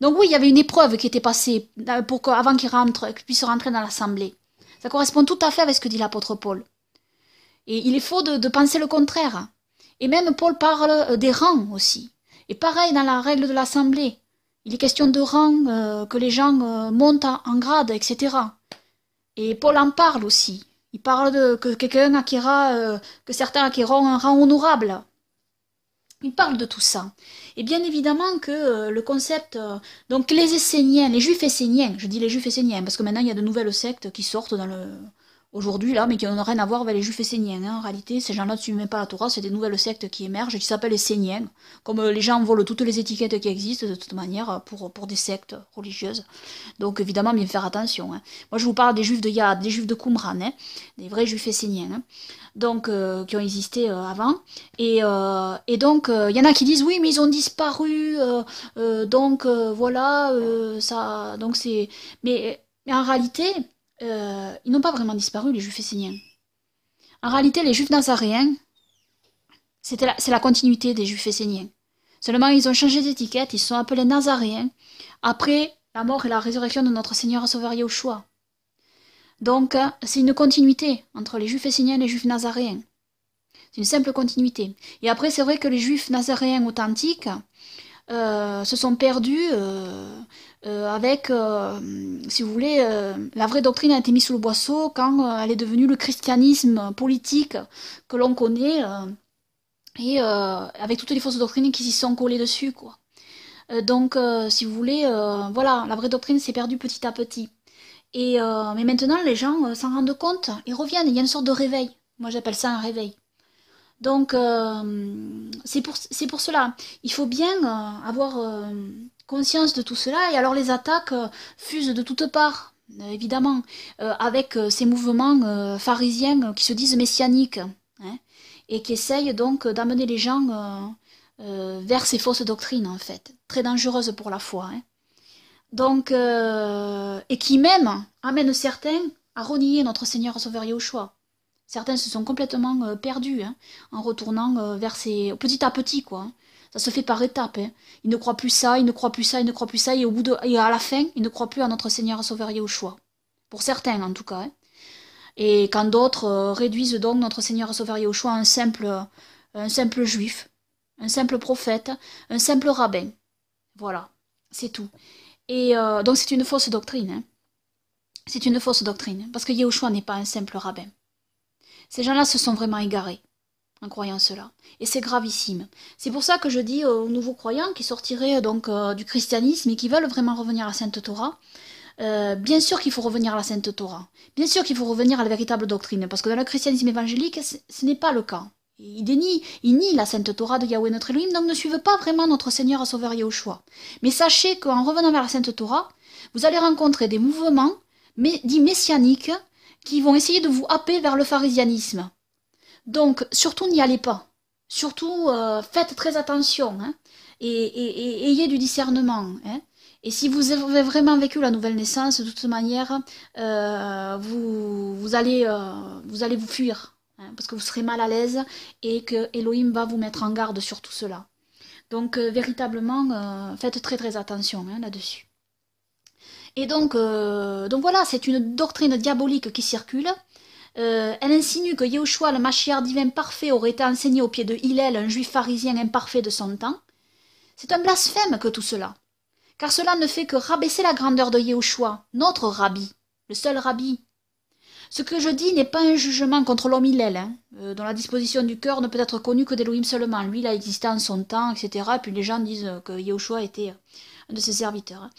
Donc oui, il y avait une épreuve qui était passée pour avant qu'il rentre, qu'il puisse rentrer dans l'assemblée. Ça correspond tout à fait avec ce que dit l'apôtre Paul. Et il est faux de, penser le contraire. Et même Paul parle euh, des rangs aussi. Et pareil dans la règle de l'assemblée. Il est question de rang, euh, que les gens euh, montent en grade, etc. Et Paul en parle aussi. Il parle de que quelqu'un acquerra, euh, que certains acquériront un rang honorable. Il parle de tout ça. Et bien évidemment que euh, le concept, euh, donc les Esséniens, les Juifs Esséniens, je dis les Juifs Esséniens parce que maintenant il y a de nouvelles sectes qui sortent dans le, aujourd'hui là, mais qui n'ont rien à voir avec les juifs esséniens. Hein. En réalité, ces gens-là ne suivent même pas la Torah, c'est des nouvelles sectes qui émergent et qui s'appellent esséniens. Comme euh, les gens volent toutes les étiquettes qui existent de toute manière euh, pour, pour des sectes religieuses. Donc évidemment, bien faire attention. Hein. Moi je vous parle des juifs de Yad, des juifs de Qumran, hein, des vrais juifs esséniens, hein. donc euh, qui ont existé avant. Et, euh, et donc il y en a qui disent oui, mais ils ont disparu, donc voilà, ça. Donc c'est. Mais, mais en réalité. Euh, ils n'ont pas vraiment disparu, les juifs esséniens. En réalité, les juifs nazaréens, c'est la, continuité des juifs esséniens. Seulement, ils ont changé d'étiquette, ils sont appelés nazaréens après la mort et la résurrection de notre Seigneur et Sauveur choix. Donc, euh, c'est une continuité entre les juifs esséniens et les juifs nazaréens. C'est une simple continuité. Et après, c'est vrai que les juifs nazaréens authentiques euh, se sont perdus. Euh, avec, euh, si vous voulez, euh, la vraie doctrine a été mise sous le boisseau quand elle est devenue le christianisme politique que l'on connaît, et avec toutes les fausses doctrines qui s'y sont collées dessus, quoi. donc, si vous voulez, voilà, la vraie doctrine s'est perdue petit à petit. Et, mais maintenant, les gens s'en rendent compte, ils reviennent, il y a une sorte de réveil. Moi, j'appelle ça un réveil. Donc, c'est pour, pour, cela. Il faut bien avoir conscience de tout cela, et alors les attaques euh, fusent de toutes parts, euh, évidemment, euh, avec ces mouvements pharisiens qui se disent messianiques, hein, et qui essayent donc d'amener les gens vers ces fausses doctrines, en fait, très dangereuses pour la foi. Hein. Donc, et qui même amènent certains à renier notre Seigneur Sauveur choix. Certains se sont complètement perdus hein, en retournant vers ces, petit à petit, quoi. Ça se fait par étapes. Hein. Il ne croit plus ça, il ne croit plus ça, il ne croit plus ça, et au bout à la fin, il ne croit plus à notre Seigneur Sauveur Yeshua. Pour certains, en tout cas. Hein. Et quand d'autres euh, réduisent donc notre Seigneur Sauveur Yeshua à un simple, euh, un simple juif, un simple prophète, un simple rabbin. Voilà, c'est tout. Et euh, donc c'est une fausse doctrine. Hein. C'est une fausse doctrine, parce que Yeshua n'est pas un simple rabbin. Ces gens-là se sont vraiment égarés en croyant cela. Et c'est gravissime. C'est pour ça que je dis aux nouveaux croyants qui sortiraient donc euh, du christianisme et qui veulent vraiment revenir à la Sainte Torah, euh, bien sûr qu'il faut revenir à la Sainte Torah. Bien sûr qu'il faut revenir à la véritable doctrine, parce que dans le christianisme évangélique, ce n'est pas le cas. Il nient il nie la Sainte Torah de Yahweh notre Elohim, donc ne suivez pas vraiment notre Seigneur Sauveur Yahushua. Mais sachez qu'en revenant vers la Sainte Torah, vous allez rencontrer des mouvements dits messianiques qui vont essayer de vous happer vers le pharisianisme. Donc, surtout, n'y allez pas. Surtout, euh, faites très attention hein, et, ayez du discernement. Hein. Et si vous avez vraiment vécu la nouvelle naissance, de toute manière, euh, vous, allez, euh, vous allez vous fuir, hein, parce que vous serez mal à l'aise et que Elohim va vous mettre en garde sur tout cela. Donc, véritablement, faites très très attention là-dessus. Et donc, donc voilà, c'est une doctrine diabolique qui circule, euh, elle insinue que Yehoshua, le machiar divin parfait, aurait été enseigné au pied de Hillel, un juif pharisien imparfait de son temps. C'est un blasphème que tout cela, car cela ne fait que rabaisser la grandeur de Yehoshua, notre rabbi, le seul rabbi. Ce que je dis n'est pas un jugement contre l'homme Hillel, hein. euh, dont la disposition du cœur ne peut être connue que d'Elohim seulement. Lui, il a existé en son temps, etc. puis les gens disent que Yehoshua était euh, un de ses serviteurs. Hein.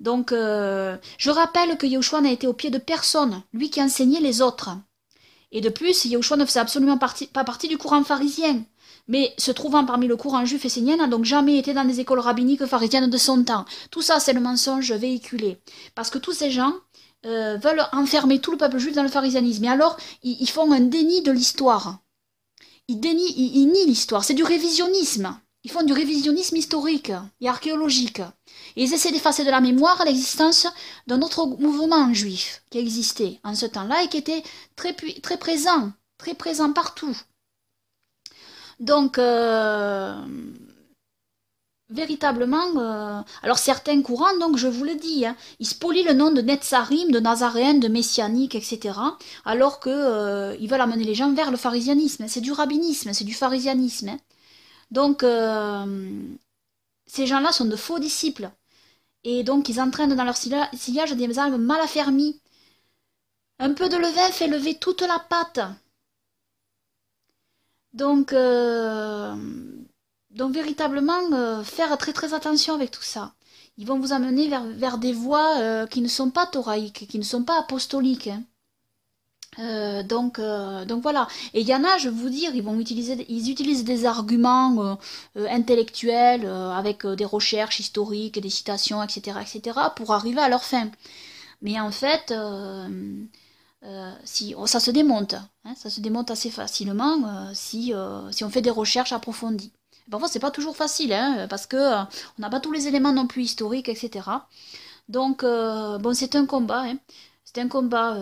Donc, je rappelle que Yehoshua n'a été au pied de personne, lui qui enseignait les autres. Et de plus, Yahushua ne faisait absolument pas partie du courant pharisien, mais se trouvant parmi le courant juif essénien n'a donc jamais été dans des écoles rabbiniques pharisiennes de son temps. Tout ça, c'est le mensonge véhiculé. Parce que tous ces gens euh, veulent enfermer tout le peuple juif dans le pharisianisme. Et alors, ils, font un déni de l'histoire. Ils dénient, ils nient l'histoire. C'est du révisionnisme. Ils font du révisionnisme historique et archéologique. Ils essaient d'effacer de la mémoire l'existence d'un autre mouvement juif qui existait en ce temps-là et qui était très, très présent, très présent partout. Donc, euh, véritablement, euh, alors certains courants, donc je vous le dis, hein, ils spolient le nom de Netzarim, de Nazaréen, de Messianique, etc. Alors qu'ils euh, veulent amener les gens vers le pharisianisme. c'est du rabbinisme, c'est du pharisianisme. Hein. Donc, ces gens-là sont de faux disciples. Et donc, ils entraînent dans leur sillage des âmes mal affermies. Un peu de levain fait lever toute la pâte. Donc, euh, donc véritablement, euh, faire très très attention avec tout ça. Ils vont vous amener vers, des voies euh, qui ne sont pas thoraïques, qui ne sont pas apostoliques. Hein. Euh, donc, euh, donc voilà. Et il y en a, je vais vous dire, ils vont utiliser, ils utilisent des arguments euh, intellectuels avec des recherches historiques, des citations, etc., etc., pour arriver à leur fin. Mais en fait, si oh, ça se démonte, hein, ça se démonte assez facilement si si on fait des recherches approfondies. Et parfois, c'est pas toujours facile, hein, parce que on n'a pas tous les éléments non plus historiques, etc. Donc, bon, c'est un combat. Hein. C'est un combat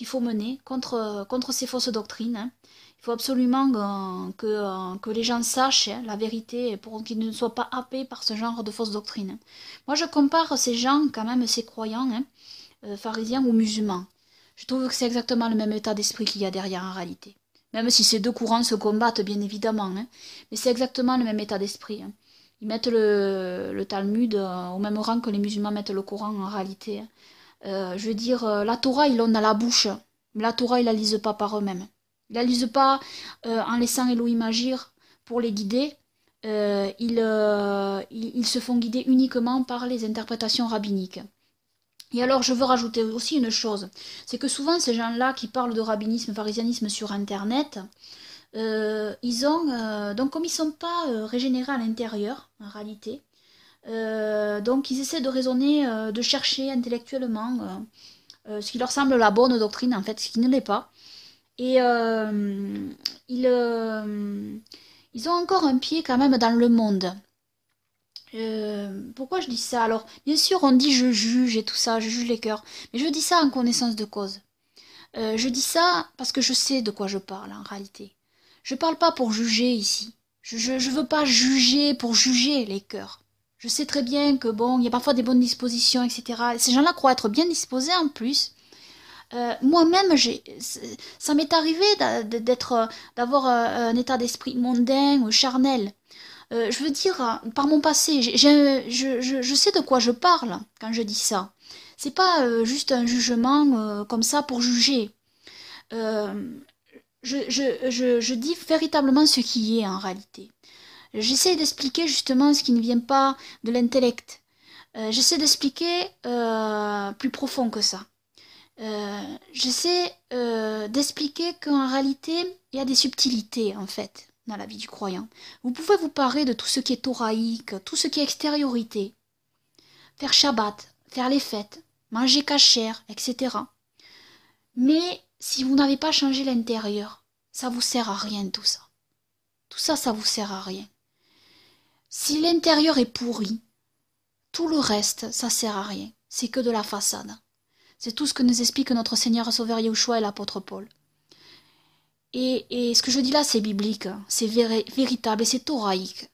il faut mener contre, contre ces fausses doctrines. Hein. Il faut absolument euh, euh, que, les gens sachent hein, la vérité pour qu'ils ne soient pas happés par ce genre de fausses doctrines. Moi, je compare ces gens, quand même, ces croyants, hein, euh, pharisiens ou musulmans. Je trouve que c'est exactement le même état d'esprit qu'il y a derrière en réalité. Même si ces deux courants se combattent, bien évidemment. mais c'est exactement le même état d'esprit. Ils mettent le, le Talmud au même rang que les musulmans mettent le Coran en réalité. Euh, je veux dire, euh, la Torah, ils l'ont à la bouche. Mais la Torah, ils la lisent pas par eux-mêmes. Ils la lisent pas euh, en laissant Elohim agir pour les guider. ils, se font guider uniquement par les interprétations rabbiniques. Et alors, je veux rajouter aussi une chose, c'est que souvent ces gens-là qui parlent de rabbinisme, pharisianisme sur Internet, ils ont donc comme ils sont pas régénérés à l'intérieur, en réalité, euh, donc ils essaient de raisonner, euh, de chercher intellectuellement euh, ce qui leur semble la bonne doctrine, en fait, ce qui ne l'est pas. Et ils, ont encore un pied quand même dans le monde. pourquoi je dis ça Alors, bien sûr, on dit je juge et tout ça, je juge les cœurs, mais je dis ça en connaissance de cause. je dis ça parce que je sais de quoi je parle en réalité. Je parle pas pour juger ici. Je ne veux pas juger pour juger les cœurs. Je sais très bien que, bon, il y a parfois des bonnes dispositions, etc. Ces gens-là croient être bien disposés en plus. Euh, moi-même, ça m'est arrivé d'être, euh, d'avoir euh, un état d'esprit mondain ou charnel. je veux dire, par mon passé, je, sais de quoi je parle quand je dis ça. C'est pas juste un jugement comme ça pour juger. je, dis véritablement ce qui est en réalité. J'essaie d'expliquer justement ce qui ne vient pas de l'intellect. Euh, j'essaie d'expliquer euh, plus profond que ça. Euh, j'essaie d'expliquer qu'en réalité, il y a des subtilités en fait dans la vie du croyant. Vous pouvez vous parler de tout ce qui est thoraïque, tout ce qui est extériorité. Faire Shabbat, faire les fêtes, manger cachère, etc. Mais si vous n'avez pas changé l'intérieur, ça vous sert à rien tout ça. Tout ça, ça vous sert à rien. Si l'intérieur est pourri, tout le reste, ça sert à rien. C'est que de la façade. C'est tout ce que nous explique notre Seigneur Sauveur Yeshua et l'apôtre Paul. Et, ce que je dis là, c'est biblique, c'est véritable et c'est thoraïque.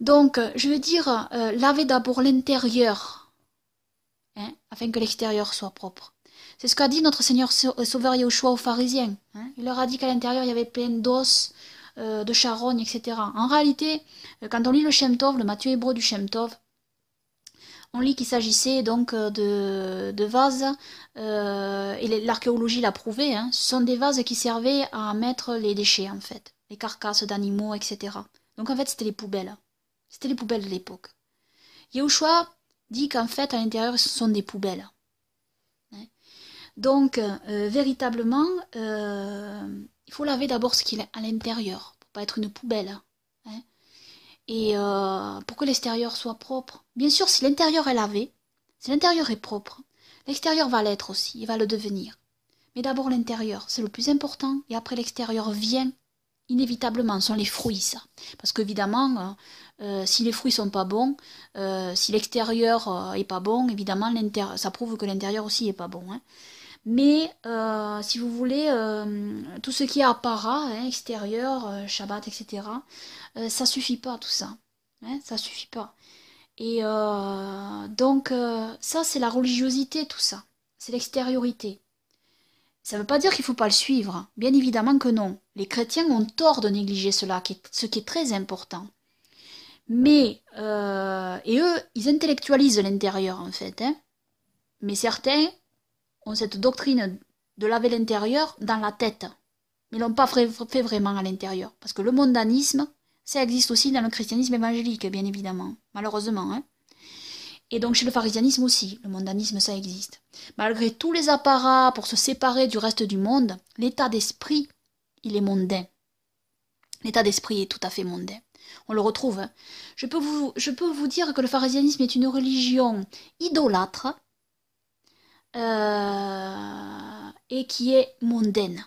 Donc, je veux dire, laver euh, lavez d'abord l'intérieur, hein, afin que l'extérieur soit propre. C'est ce qu'a dit notre Seigneur Sauveur Yeshua aux pharisiens. Hein. Il leur a dit qu'à l'intérieur, il y avait plein d'os, euh, de charogne, etc. En réalité, euh, quand on lit le Shem le Matthieu hébreu du Shem on lit qu'il s'agissait donc euh, de, de vases, et l'archéologie l'a prouvé, hein, ce sont des vases qui servaient à mettre les déchets en fait, les carcasses d'animaux, etc. Donc en fait c'était les poubelles, c'était les poubelles de l'époque. Yahushua dit qu'en fait à l'intérieur ce sont des poubelles. Donc, euh, véritablement, euh, il faut laver d'abord ce qu'il a à l'intérieur, pour pas être une poubelle. Hein, hein. Et euh, pour que l'extérieur soit propre. Bien sûr, si l'intérieur est lavé, si l'intérieur est propre, l'extérieur va l'être aussi, il va le devenir. Mais d'abord l'intérieur, c'est le plus important, et après l'extérieur vient inévitablement, sont les fruits, ça. Parce qu'évidemment, si les fruits sont pas bons, si l'extérieur est pas bon, évidemment, ça prouve que l'intérieur aussi est pas bon. Hein. Mais euh, si vous voulez, euh, tout ce qui est apparat, hein, extérieur, euh, Shabbat, etc., ça suffit pas tout ça. Hein, ça suffit pas. Et donc, ça, c'est la religiosité, tout ça. C'est l'extériorité. Ça ne veut pas dire qu'il ne faut pas le suivre. Bien évidemment que non. Les chrétiens ont tort de négliger cela, ce qui est très important. Mais, et eux, ils intellectualisent l'intérieur, en fait. Hein. Mais certains ont cette doctrine de laver l'intérieur dans la tête, mais l'ont pas fait vraiment à l'intérieur. Parce que le mondanisme, ça existe aussi dans le christianisme évangélique, bien évidemment, malheureusement. Hein et donc chez le pharisianisme aussi, le mondanisme, ça existe. Malgré tous les apparats pour se séparer du reste du monde, l'état d'esprit, il est mondain. L'état d'esprit est tout à fait mondain. On le retrouve. Hein. je, peux vous, je peux vous dire que le pharisianisme est une religion idolâtre euh, et qui est mondaine.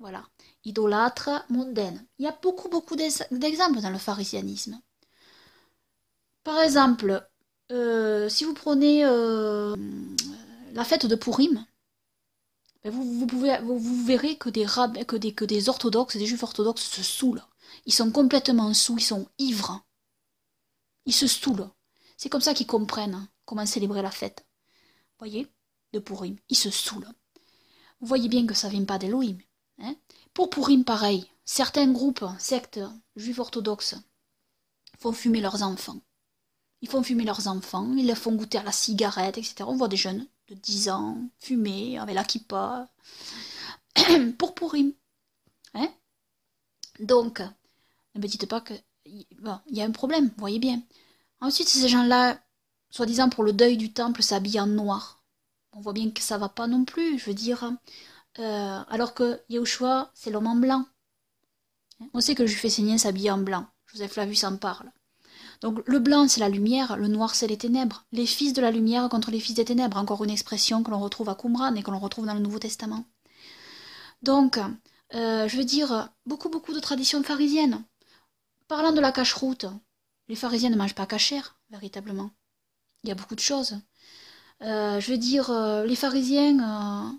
Voilà, idolâtre, mondaine. Il y a beaucoup, beaucoup d'exemples dans le pharisianisme. Par exemple, euh, si vous prenez euh, la fête de Purim, ben vous, verrez que des, que, des, orthodoxes, des juifs orthodoxes se saoulent. Ils sont complètement sous, ils sont ivres. Ils se saoulent. C'est comme ça qu'ils comprennent comment célébrer la fête voyez, de Pourim. Il se saoulent. Vous voyez bien que ça vient pas d'Elohim. Hein Pour Pourim, pareil, certains groupes, sectes, juifs orthodoxes, font fumer leurs enfants. Ils font fumer leurs enfants, ils les font goûter à la cigarette, etc. On voit des jeunes de 10 ans fumer avec la kippa <coughs> pour Pourim. Hein Donc, ne me dites pas que... Il y a un problème, voyez bien. Ensuite, ces gens-là, soi-disant pour le deuil du temple, s'habille en noir. On voit bien que ça va pas non plus, je veux dire. Euh, alors que Yeshua, c'est l'homme en blanc. Hein, on sait que le juif essénien s'habille en blanc. Joseph Lavus en parle. Donc le blanc, c'est la lumière, le noir, c'est les ténèbres. Les fils de la lumière contre les fils des ténèbres, encore une expression que l'on retrouve à Qumran et que l'on retrouve dans le Nouveau Testament. Donc, euh, je veux dire, beaucoup, beaucoup de traditions pharisiennes. Parlant de la cacheroute, les pharisiens ne mangent pas cachère, véritablement il y a beaucoup de choses. Euh, je veux dire, euh, les pharisiens euh,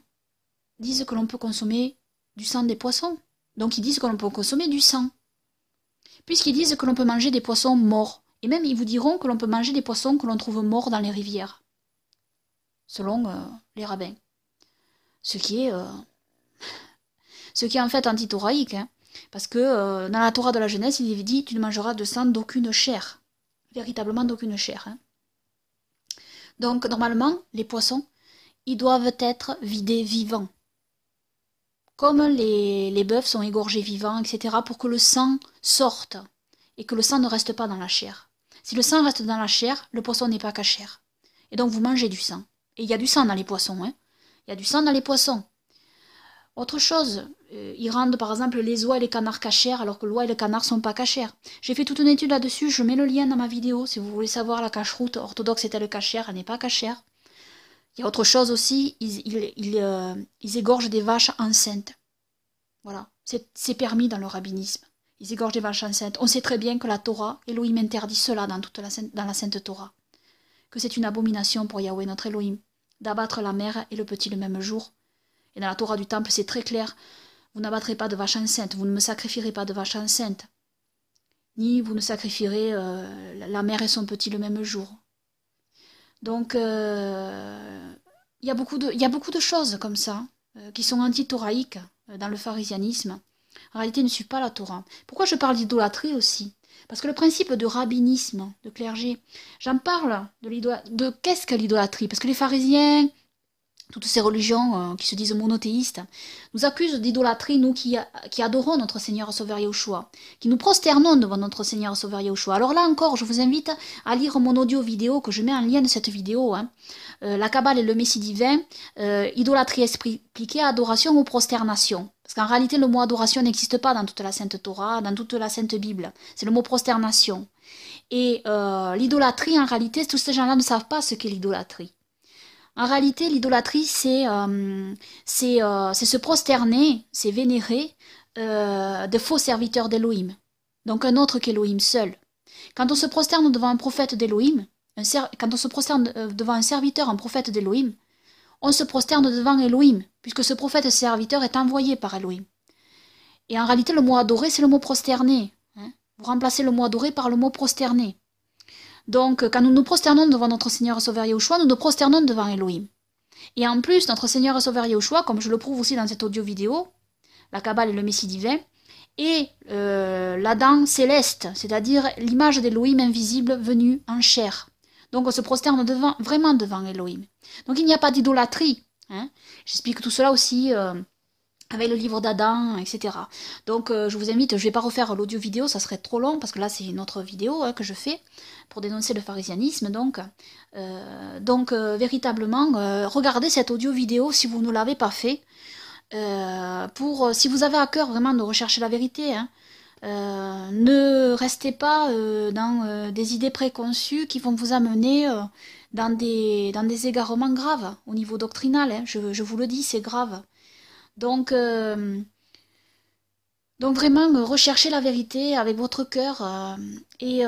disent que l'on peut consommer du sang des poissons. Donc ils disent que l'on peut consommer du sang. Puisqu'ils disent que l'on peut manger des poissons morts. Et même ils vous diront que l'on peut manger des poissons que l'on trouve morts dans les rivières. Selon les rabbins. Ce qui est... <laughs> ce qui est en fait antithoraïque. Hein. parce que dans la Torah de la jeunesse, il est dit, tu ne mangeras de sang d'aucune chair. Véritablement d'aucune chair. Hein. Donc normalement, les poissons, ils doivent être vidés vivants. Comme les, les bœufs sont égorgés vivants, etc., pour que le sang sorte et que le sang ne reste pas dans la chair. Si le sang reste dans la chair, le poisson n'est pas cachère. Et donc vous mangez du sang. Et il y a du sang dans les poissons. Hein il y a du sang dans les poissons. Autre chose, euh, ils rendent par exemple les oies et les canards cachères alors que l'oie et le canard sont pas cachères. J'ai fait toute une étude là-dessus, je mets le lien dans ma vidéo si vous voulez savoir la cacheroute orthodoxe était le cachère, elle n'est pas cachère. Il y a autre chose aussi, ils, ils euh, égorgent des vaches enceintes. Voilà, c'est permis dans le rabbinisme. Ils égorgent des vaches enceintes. On sait très bien que la Torah, Elohim interdit cela dans, toute la, dans la Sainte Torah. Que c'est une abomination pour Yahweh, notre Elohim, d'abattre la mère et le petit le même jour et dans la Torah du temple, c'est très clair. Vous n'abattrez pas de vache enceinte, vous ne me sacrifierez pas de vache enceinte, ni vous ne sacrifierez euh, la mère et son petit le même jour. Donc, euh, il y, a beaucoup de, choses comme ça euh, qui sont anti-thoraïques dans le pharisianisme. En réalité, je ne suis pas la Torah. Pourquoi je parle d'idolâtrie aussi Parce que le principe de rabbinisme, de clergé, j'en parle de, de qu'est-ce que l'idolâtrie Parce que les pharisiens, toutes ces religions euh, qui se disent monothéistes, nous accusent d'idolâtrie, nous qui, adorons notre Seigneur Sauveur Yahushua, qui nous prosternons devant notre Seigneur Sauveur Yahushua. Alors là encore, je vous invite à lire mon audio vidéo que je mets en lien de cette vidéo, hein. euh, La Kabbale et le Messie divin, euh, idolâtrie expliquée, adoration ou prosternation. Parce qu'en réalité, le mot adoration n'existe pas dans toute la Sainte Torah, dans toute la Sainte Bible. C'est le mot prosternation. Et l'idolâtrie, en réalité, tous ces gens-là ne savent pas ce qu'est l'idolâtrie. En réalité, l'idolâtrie, euh, euh, c'est se prosterner, c'est vénérer euh, de faux serviteurs d'Élohim, donc un autre qu'Élohim seul. Quand on se prosterne devant un prophète d'Élohim, quand on se prosterne euh, devant un serviteur, un prophète d'Elohim, on se prosterne devant Elohim, puisque ce prophète serviteur est envoyé par Elohim. Et en réalité, le mot adoré, c'est le mot prosterné hein. vous remplacez le mot adoré par le mot prosterner. Donc, euh, quand nous nous prosternons devant notre Seigneur et Sauveur Yahushua, nous nous prosternons devant Elohim. Et en plus, notre Seigneur et Sauveur Yahushua, comme je le prouve aussi dans cette audio-vidéo, la Kabbale et le Messie divin, et euh, l'Adam céleste, c'est-à-dire l'image d'Elohim invisible venue en chair. Donc on se prosterne vraiment devant Elohim. Donc il n'y a pas d'idolâtrie. Hein. J'explique tout cela aussi euh, avec le livre d'Adam, etc. Donc je vous invite, je ne vais pas refaire l'audio vidéo, ça serait trop long parce que là c'est une autre vidéo hein, que je fais pour dénoncer le pharisianisme. Donc, euh, donc euh, véritablement, euh, regardez cette audio-vidéo si vous ne l'avez pas fait. pour, si vous avez à cœur vraiment de rechercher la vérité, hein, ne restez pas dans des idées préconçues qui vont vous amener dans, des, dans des égarements graves au niveau doctrinal. Hein, je, je, vous le dis, c'est grave. Donc, donc vraiment, recherchez la vérité avec votre cœur et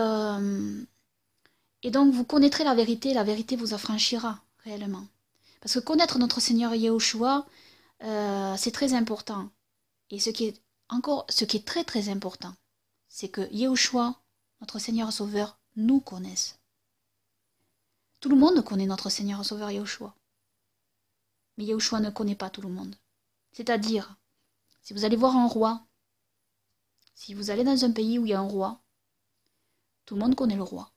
et donc vous connaîtrez la vérité, la vérité vous affranchira réellement. Parce que connaître notre Seigneur Yahushua, euh, c'est très important. Et ce qui est encore, ce qui est très très important, c'est que Yahushua, notre Seigneur Sauveur, nous connaisse. Tout le monde connaît notre Seigneur Sauveur Yahushua. Mais Yahushua ne connaît pas tout le monde. C'est-à-dire, si vous allez voir un roi, si vous allez dans un pays où il y a un roi, tout le monde connaît le roi.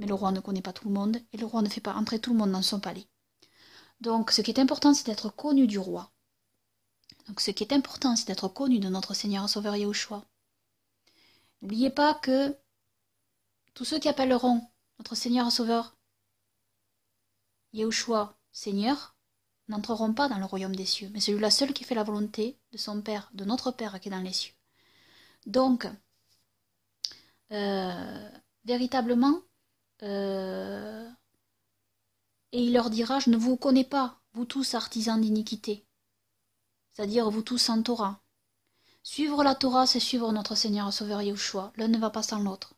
Mais le roi ne connaît pas tout le monde et le roi ne fait pas entrer tout le monde dans son palais. Donc ce qui est important, c'est d'être connu du roi. Donc ce qui est important, c'est d'être connu de notre Seigneur et Sauveur Yahushua. N'oubliez pas que tous ceux qui appelleront notre Seigneur et Sauveur Yahushua Seigneur n'entreront pas dans le royaume des cieux, mais celui-là seul qui fait la volonté de son Père, de notre Père qui est dans les cieux. Donc, euh, véritablement, euh, et il leur dira, je ne vous connais pas, vous tous artisans d'iniquité, c'est-à-dire vous tous en Torah. Suivre la Torah, c'est suivre notre Seigneur Sauveur Yeshua. L'un ne va pas sans l'autre.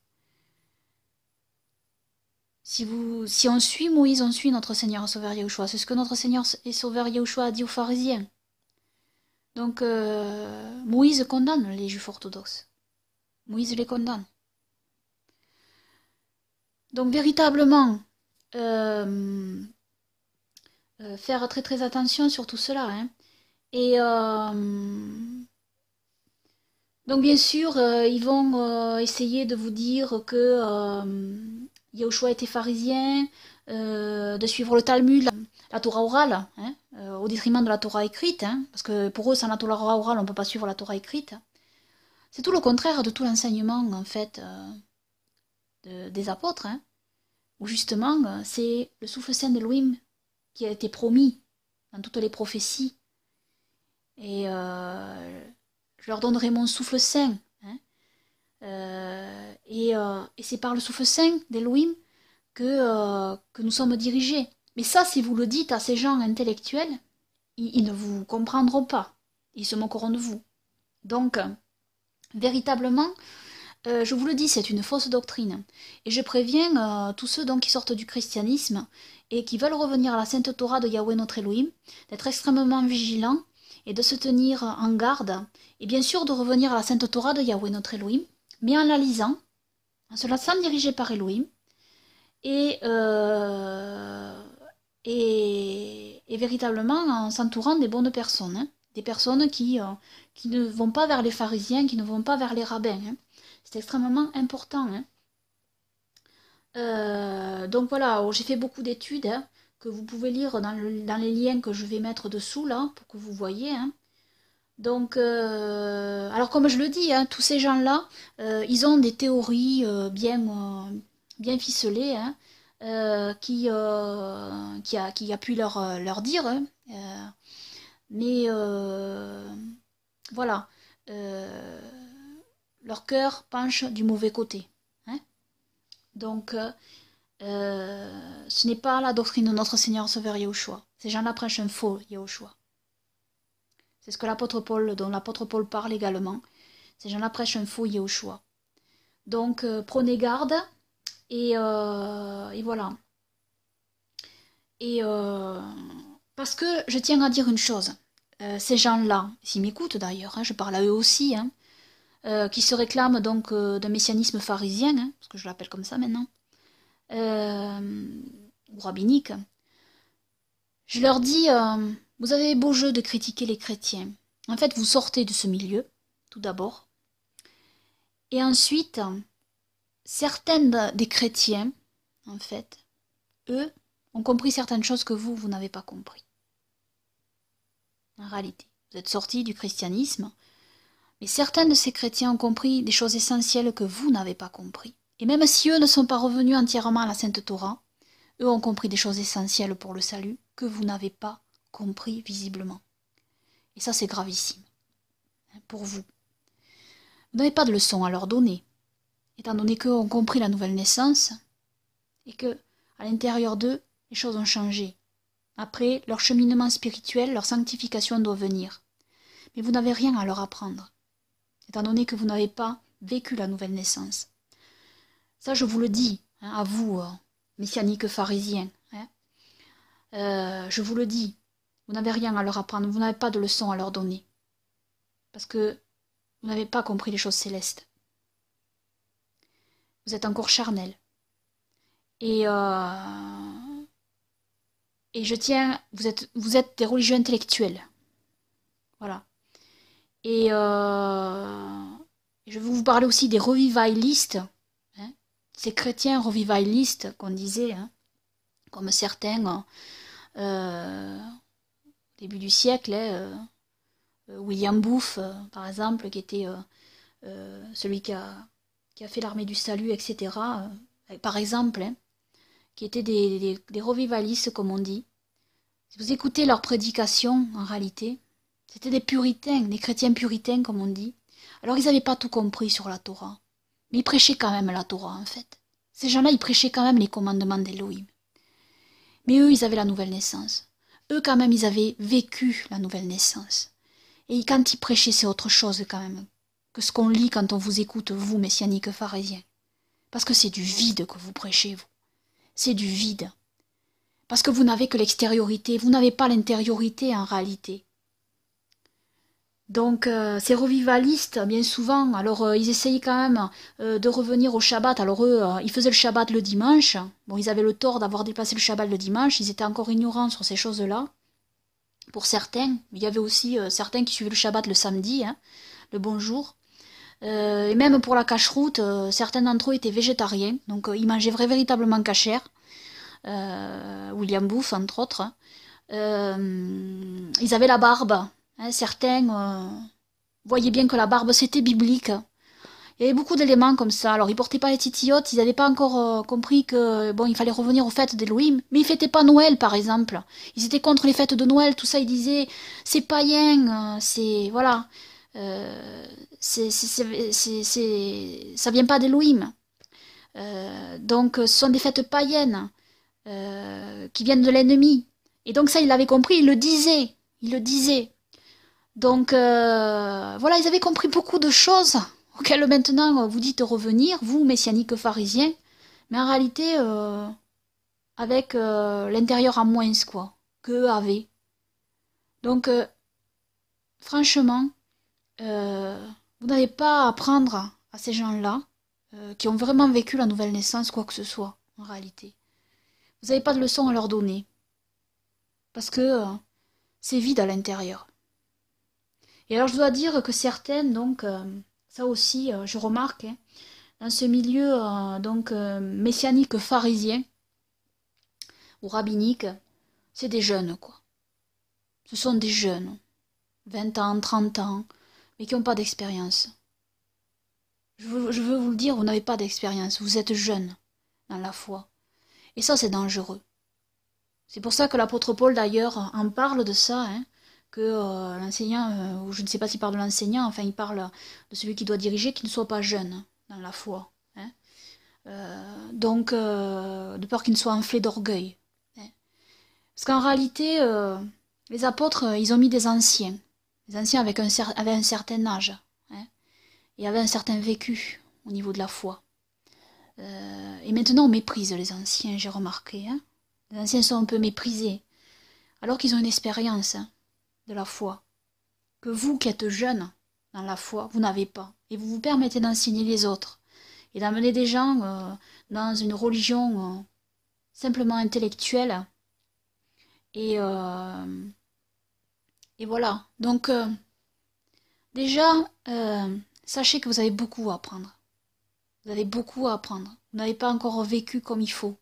Si, vous, si on suit Moïse, on suit notre Seigneur Sauveur Yahushua. C'est ce que notre Seigneur et Sauveur Yahushua a dit aux pharisiens. Donc, euh, Moïse condamne les juifs orthodoxes. Moïse les condamne. Donc véritablement, euh, euh, faire très très attention sur tout cela. Hein. Et euh, donc bien sûr, ils vont essayer de vous dire que Yahushua était pharisien, de suivre le Talmud, la, Torah orale, hein, au détriment de la Torah écrite, hein, parce que pour eux, sans la Torah orale, on ne peut pas suivre la Torah écrite. C'est tout le contraire de tout l'enseignement, en fait des apôtres, hein, où justement euh, c'est le souffle saint d'Elohim qui a été promis dans toutes les prophéties. Et euh, je leur donnerai mon souffle saint. Hein. Euh, et, c'est par le souffle saint d'Elohim que, que nous sommes dirigés. Mais ça, si vous le dites à ces gens intellectuels, ils ne vous comprendront pas. Ils se moqueront de vous. Donc, véritablement, euh, je vous le dis, c'est une fausse doctrine. Et je préviens euh, tous ceux donc, qui sortent du christianisme et qui veulent revenir à la sainte Torah de Yahweh notre Elohim, d'être extrêmement vigilants et de se tenir en garde, et bien sûr de revenir à la sainte Torah de Yahweh notre Elohim, mais en la lisant, en se laissant diriger par Elohim, et, euh, véritablement en s'entourant des bonnes personnes, hein. des personnes qui, qui ne vont pas vers les pharisiens, qui ne vont pas vers les rabbins. Hein. C'est extrêmement important. Hein. Euh, donc voilà, oh, j'ai fait beaucoup d'études hein, que vous pouvez lire dans, le, dans, les liens que je vais mettre dessous là pour que vous voyez. Hein. Donc, euh, alors comme je le dis, tous ces gens-là, euh, ils ont des théories bien, bien ficelées qui, qui, a, qui, pu leur, leur dire. mais voilà leur cœur penche du mauvais côté. Hein. Donc, euh, euh, ce n'est pas la doctrine de notre Seigneur Sauveur Yahushua. Ces gens-là prêchent un faux Yahushua. C'est ce que l'apôtre Paul, dont l'apôtre Paul parle également. Ces gens-là prêchent un faux Yahushua. Donc, euh, prenez garde. Et, voilà. Et parce que je tiens à dire une chose. ces gens-là, s'ils m'écoutent d'ailleurs, hein, je parle à eux aussi, hein, euh, qui se réclame donc euh, d'un messianisme pharisien, hein, parce que je l'appelle comme ça maintenant, ou euh, rabbinique. Je leur dis, vous avez beau jeu de critiquer les chrétiens. En fait, vous sortez de ce milieu, tout d'abord. Et ensuite, certains des chrétiens, en fait, eux, ont compris certaines choses que vous, vous n'avez pas compris. En réalité, vous êtes sortis du christianisme, mais certains de ces chrétiens ont compris des choses essentielles que vous n'avez pas compris. Et même si eux ne sont pas revenus entièrement à la Sainte Torah, eux ont compris des choses essentielles pour le salut que vous n'avez pas compris visiblement. Et ça, c'est gravissime. Hein, pour vous. Vous n'avez pas de leçon à leur donner, étant donné qu'eux ont compris la nouvelle naissance et que, à l'intérieur d'eux, les choses ont changé. Après, leur cheminement spirituel, leur sanctification doit venir. Mais vous n'avez rien à leur apprendre étant donné que vous n'avez pas vécu la nouvelle naissance. Ça, je vous le dis, hein, à vous, euh, messianiques pharisiens. Hein. Euh, je vous le dis, vous n'avez rien à leur apprendre, vous n'avez pas de leçon à leur donner. Parce que vous n'avez pas compris les choses célestes. Vous êtes encore charnel. Et, euh, et je tiens, vous êtes, vous êtes des religieux intellectuels. Voilà. Et euh, je vais vous parler aussi des revivalistes, hein, ces chrétiens revivalistes qu'on disait, hein, comme certains au euh, début du siècle, hein, euh, William Booth, par exemple, qui était euh, celui qui a, qui a fait l'armée du salut, etc., par exemple, hein, qui étaient des, des, des, revivalistes, comme on dit. Si vous écoutez leurs prédications, en réalité, c'était des puritains, des chrétiens puritains, comme on dit. Alors ils n'avaient pas tout compris sur la Torah. Mais ils prêchaient quand même la Torah, en fait. Ces gens-là, ils prêchaient quand même les commandements d'Elohim. Mais eux, ils avaient la nouvelle naissance. Eux, quand même, ils avaient vécu la nouvelle naissance. Et quand ils prêchaient, c'est autre chose, quand même, que ce qu'on lit quand on vous écoute, vous, messianiques pharisiens. Parce que c'est du vide que vous prêchez, vous. C'est du vide. Parce que vous n'avez que l'extériorité, vous n'avez pas l'intériorité en réalité. Donc euh, ces revivalistes, bien souvent. Alors euh, ils essayaient quand même euh, de revenir au Shabbat. Alors eux, ils faisaient le Shabbat le dimanche. Bon, ils avaient le tort d'avoir dépassé le Shabbat le dimanche. Ils étaient encore ignorants sur ces choses-là. Pour certains, il y avait aussi certains qui suivaient le Shabbat le samedi, hein, le bonjour. et même pour la cacheroute, certains d'entre eux étaient végétariens. Donc ils mangeaient véritablement cachère. William Booth, entre autres. ils avaient la barbe. Hein, certains euh, voyaient bien que la barbe, c'était biblique. Il y avait beaucoup d'éléments comme ça. Alors, ils portaient pas les titillotes, ils n'avaient pas encore euh, compris que, bon, il fallait revenir aux fêtes d'Elohim. Mais ils fêtaient pas Noël, par exemple. Ils étaient contre les fêtes de Noël, tout ça. Ils disaient, c'est païen, c'est, voilà, euh, c'est, c'est, ça vient pas d'Elohim. donc, ce sont des fêtes païennes qui viennent de l'ennemi. Et donc ça, ils l'avaient compris, ils le disaient ils le disaient donc euh, voilà, ils avaient compris beaucoup de choses auxquelles maintenant euh, vous dites revenir, vous, messianiques pharisiens, mais en réalité, euh, avec l'intérieur à moins, quoi, que avaient. Donc, franchement, vous n'avez pas à apprendre à ces gens-là, qui ont vraiment vécu la nouvelle naissance, quoi que ce soit, en réalité. Vous n'avez pas de leçon à leur donner. Parce que c'est vide à l'intérieur. Et alors je dois dire que certaines, donc euh, ça aussi euh, je remarque, hein, dans ce milieu euh, donc messianique pharisien ou rabbinique, c'est des jeunes quoi. Ce sont des jeunes, 20 ans, 30 ans, mais qui n'ont pas d'expérience. Je veux, je veux vous le dire, vous n'avez pas d'expérience, vous êtes jeunes dans la foi. Et ça c'est dangereux. C'est pour ça que l'apôtre Paul d'ailleurs en parle de ça, hein, que euh, l'enseignant, euh, ou je ne sais pas s'il parle de l'enseignant, enfin il parle de celui qui doit diriger, qui ne soit pas jeune dans la foi. Hein. Euh, donc, de peur qu'il ne soit enflé d'orgueil. Hein. Parce qu'en réalité, les apôtres, ils ont mis des anciens. Les anciens avec un, avaient un certain âge. Hein, et avaient un certain vécu au niveau de la foi. et maintenant, on méprise les anciens, j'ai remarqué. Les anciens sont un peu méprisés. Alors qu'ils ont une expérience de la foi, que vous qui êtes jeune dans la foi, vous n'avez pas, et vous vous permettez d'enseigner les autres, et d'amener des gens euh, dans une religion euh, simplement intellectuelle. Et, euh, et voilà, donc déjà, sachez que vous avez beaucoup à apprendre. Vous avez beaucoup à apprendre. Vous n'avez pas encore vécu comme il faut.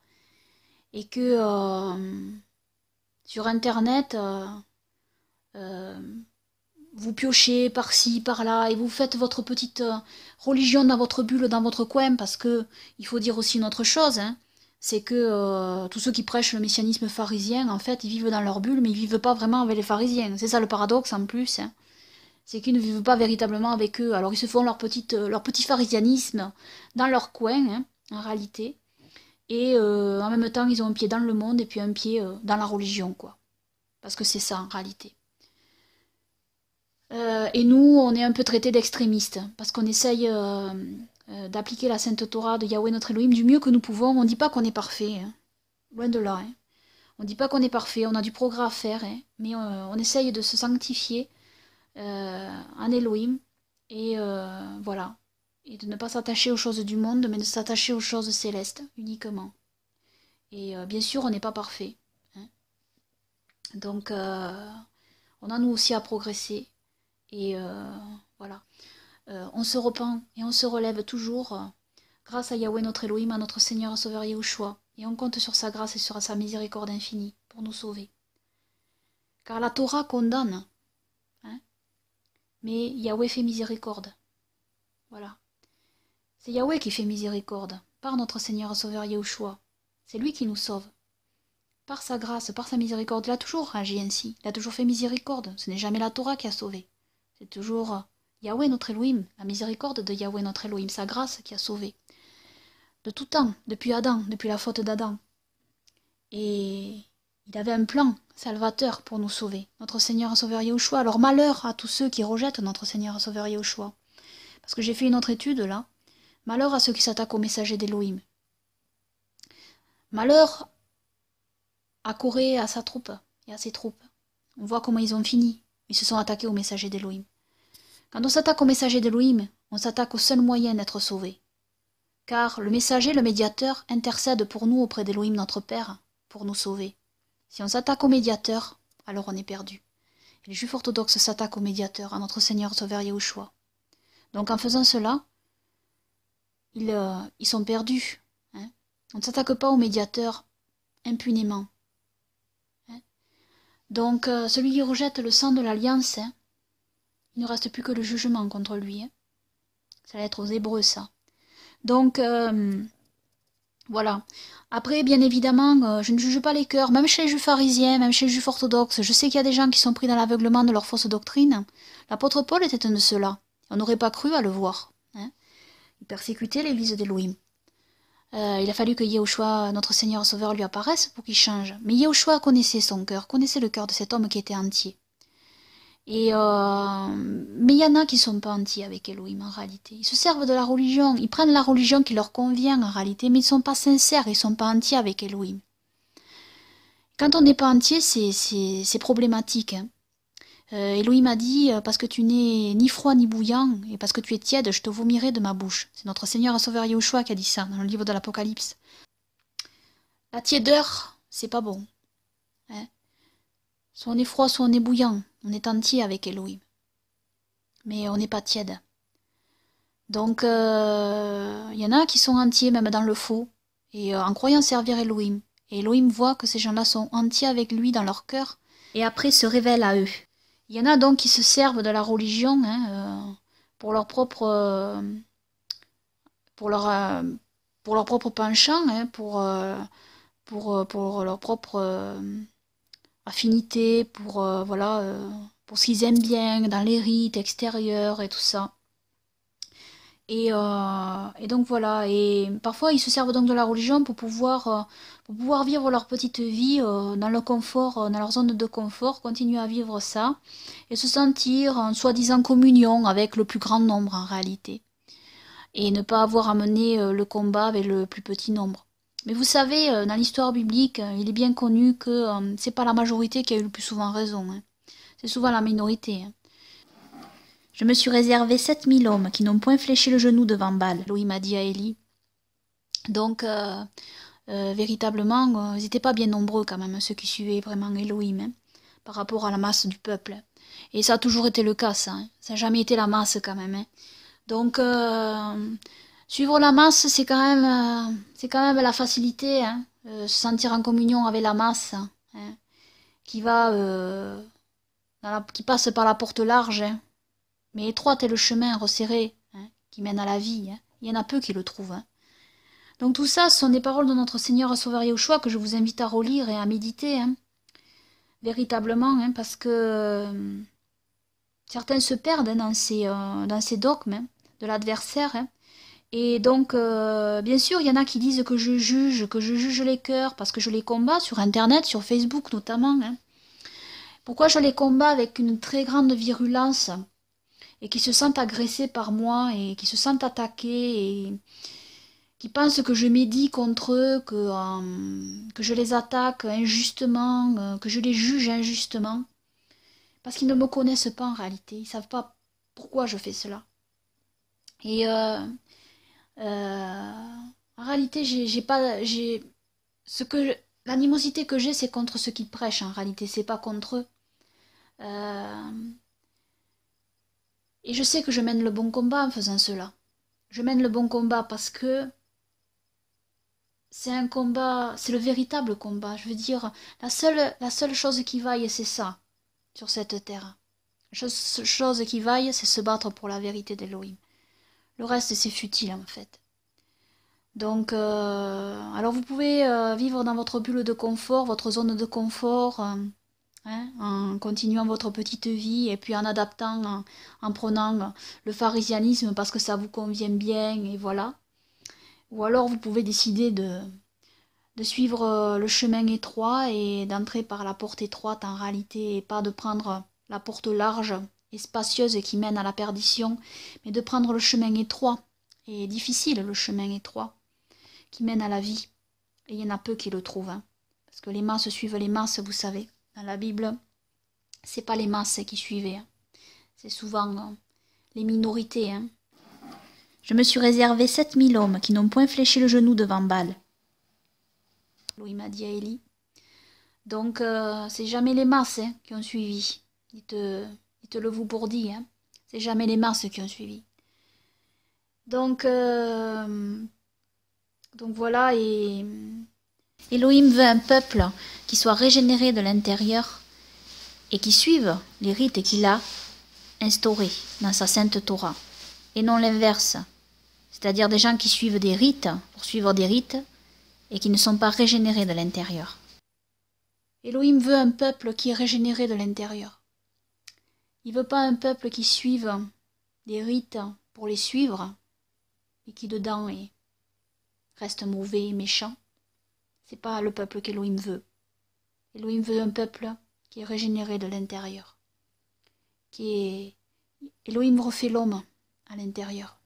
Et que sur Internet, euh, vous piochez par-ci, par-là, et vous faites votre petite euh, religion dans votre bulle, dans votre coin, parce que il faut dire aussi une autre chose, hein, c'est que euh, tous ceux qui prêchent le messianisme pharisien, en fait, ils vivent dans leur bulle, mais ils vivent pas vraiment avec les pharisiens. C'est ça le paradoxe en plus. Hein. C'est qu'ils ne vivent pas véritablement avec eux. Alors ils se font leur, petite, leur petit pharisianisme dans leur coin, hein, en réalité. Et en même temps, ils ont un pied dans le monde et puis un pied dans la religion, quoi. Parce que c'est ça en réalité. Euh, et nous, on est un peu traité d'extrémistes, parce qu'on essaye euh, euh, d'appliquer la Sainte Torah de Yahweh notre Elohim du mieux que nous pouvons. On ne dit pas qu'on est parfait, hein. loin de là. Hein. On ne dit pas qu'on est parfait, on a du progrès à faire, hein. mais on, on, essaye de se sanctifier en Elohim, et voilà. Et de ne pas s'attacher aux choses du monde, mais de s'attacher aux choses célestes uniquement. Et bien sûr, on n'est pas parfait. Donc, on a nous aussi à progresser et euh, voilà. Euh, on se repent et on se relève toujours euh, grâce à Yahweh notre Elohim, à notre Seigneur Sauveur Yahushua, et on compte sur sa grâce et sur sa miséricorde infinie pour nous sauver. Car la Torah condamne, hein, mais Yahweh fait miséricorde. Voilà. C'est Yahweh qui fait miséricorde, par notre Seigneur Sauveur Yahushua. C'est lui qui nous sauve. Par sa grâce, par sa miséricorde, il a toujours agi ainsi, il a toujours fait miséricorde. Ce n'est jamais la Torah qui a sauvé. C'est toujours euh, Yahweh notre Elohim, la miséricorde de Yahweh notre Elohim, sa grâce qui a sauvé. De tout temps, depuis Adam, depuis la faute d'Adam. Et il avait un plan salvateur pour nous sauver, notre Seigneur sauvé Yahushua. Alors malheur à tous ceux qui rejettent notre Seigneur sauvé Yahushua. Parce que j'ai fait une autre étude là. Malheur à ceux qui s'attaquent aux messagers d'Elohim. Malheur à Corée, à sa troupe et à ses troupes. On voit comment ils ont fini. Ils se sont attaqués aux messagers d'Elohim. Quand on s'attaque au messager d'Élohim, on s'attaque au seul moyen d'être sauvé. Car le messager, le médiateur, intercède pour nous auprès d'Élohim notre Père, pour nous sauver. Si on s'attaque au médiateur, alors on est perdu. les juifs orthodoxes s'attaquent au médiateur, à notre Seigneur Sauveur choix. Donc en faisant cela, ils, euh, ils sont perdus. Hein on ne s'attaque pas au médiateur impunément. Hein Donc euh, celui qui rejette le sang de l'alliance, hein, il ne reste plus que le jugement contre lui. Hein. Ça va être aux Hébreux, ça. Donc, euh, voilà. Après, bien évidemment, euh, je ne juge pas les cœurs, même chez les juifs pharisiens, même chez les juifs orthodoxes. Je sais qu'il y a des gens qui sont pris dans l'aveuglement de leur fausse doctrine. L'apôtre Paul était un de ceux-là. On n'aurait pas cru à le voir. Hein. Il persécutait l'église d'Élohim. Euh, il a fallu que Yehoshua, notre Seigneur Sauveur, lui apparaisse pour qu'il change. Mais Yehoshua connaissait son cœur, connaissait le cœur de cet homme qui était entier. Et euh, mais il y en a qui sont pas entiers avec Elohim en réalité. Ils se servent de la religion, ils prennent la religion qui leur convient en réalité, mais ils ne sont pas sincères, ils ne sont pas entiers avec Elohim. Quand on n'est pas entier, c'est problématique. Hein. Euh, Elohim a dit euh, Parce que tu n'es ni froid ni bouillant, et parce que tu es tiède, je te vomirai de ma bouche. C'est notre Seigneur et Sauveur Yahushua qui a dit ça dans le livre de l'Apocalypse. La tièdeur, c'est pas bon. Hein. Soit on est froid, soit on est bouillant. On est entier avec Elohim. Mais on n'est pas tiède. Donc, il euh, y en a qui sont entiers, même dans le faux, et euh, en croyant servir Elohim. Et Elohim voit que ces gens-là sont entiers avec lui dans leur cœur, et après se révèle à eux. Il y en a donc qui se servent de la religion hein, euh, pour leur propre. pour leur. pour leur propre penchant, hein, pour, pour, pour leur propre affinité pour, euh, voilà, euh, pour ce qu'ils aiment bien, dans les rites extérieurs et tout ça. Euh, et, donc voilà, et parfois ils se servent donc de la religion pour pouvoir, pour pouvoir vivre leur petite vie dans le confort, dans leur zone de confort, continuer à vivre ça et se sentir en soi-disant communion avec le plus grand nombre en réalité. Et ne pas avoir à mener le combat avec le plus petit nombre. Mais vous savez, euh, dans l'histoire biblique, euh, il est bien connu que euh, c'est pas la majorité qui a eu le plus souvent raison. Hein. C'est souvent la minorité. Hein. Je me suis réservé 7000 hommes qui n'ont point fléché le genou devant Baal, Elohim a dit à Élie. Donc, véritablement, ils n'étaient pas bien nombreux quand même, hein, ceux qui suivaient vraiment Elohim, par rapport à la masse du peuple. Et ça a toujours été le cas, ça. Ça n'a jamais été la masse quand même. Donc, Suivre la masse, c'est quand même, euh, c'est quand même la facilité, hein. euh, se sentir en communion avec la masse, hein. qui va, euh, qui passe par la porte large, hein. mais étroite est le chemin resserré qui mène à la vie. Il y en a peu qui le trouvent. Donc tout ça, ce sont des paroles de notre Seigneur Sauveur Choix, que je vous invite à relire et à méditer, véritablement, parce que certains se perdent dans ces, dans ces dogmes de l'adversaire. Et donc, euh, bien sûr, il y en a qui disent que je juge, que je juge les cœurs, parce que je les combats sur Internet, sur Facebook notamment. Hein. Pourquoi je les combats avec une très grande virulence et qui se sentent agressés par moi et qui se sentent attaqués et qui pensent que je médis contre eux, que, euh, que je les attaque injustement, euh, que je les juge injustement. Parce qu'ils ne me connaissent pas en réalité, ils ne savent pas pourquoi je fais cela. Et euh, en réalité, j'ai pas. j'ai ce que L'animosité que j'ai, c'est contre ceux qui prêchent en réalité, c'est pas contre eux. Euh, et je sais que je mène le bon combat en faisant cela. Je mène le bon combat parce que c'est un combat, c'est le véritable combat. Je veux dire, la seule, la seule chose qui vaille, c'est ça, sur cette terre. La seule chose qui vaille, c'est se battre pour la vérité d'Elohim. Le reste, c'est futile en fait. Donc, euh, alors vous pouvez euh, vivre dans votre bulle de confort, votre zone de confort, euh, hein, en continuant votre petite vie et puis en adaptant, en, prenant le pharisianisme parce que ça vous convient bien et voilà. Ou alors vous pouvez décider de suivre le chemin étroit et d'entrer par la porte étroite en réalité et pas de prendre la porte large et spacieuse qui mène à la perdition, mais de prendre le chemin étroit, et difficile le chemin étroit, qui mène à la vie. Et il y en a peu qui le trouvent, hein. parce que les masses suivent les masses, vous savez. Dans la Bible, c'est pas les masses qui suivaient, hein. c'est souvent euh, les minorités. Hein. Je me suis réservé sept mille hommes qui n'ont point fléchi le genou devant Baal. Louis m'a dit à Élie. Donc, euh, c'est jamais les masses qui ont suivi. Dites, euh, te le vous pour hein. C'est jamais les masses qui ont suivi. Donc, euh, donc voilà, et euh, Elohim veut un peuple qui soit régénéré de l'intérieur et qui suive les rites qu'il a instaurés dans sa sainte Torah, et non l'inverse, c'est-à-dire des gens qui suivent des rites pour suivre des rites et qui ne sont pas régénérés de l'intérieur. Elohim veut un peuple qui est régénéré de l'intérieur. Il veut pas un peuple qui suive des rites pour les suivre, et qui dedans est, reste mauvais et méchant. C'est pas le peuple qu'Elohim veut. Elohim veut un peuple qui est régénéré de l'intérieur. Qui est... Elohim refait l'homme à l'intérieur.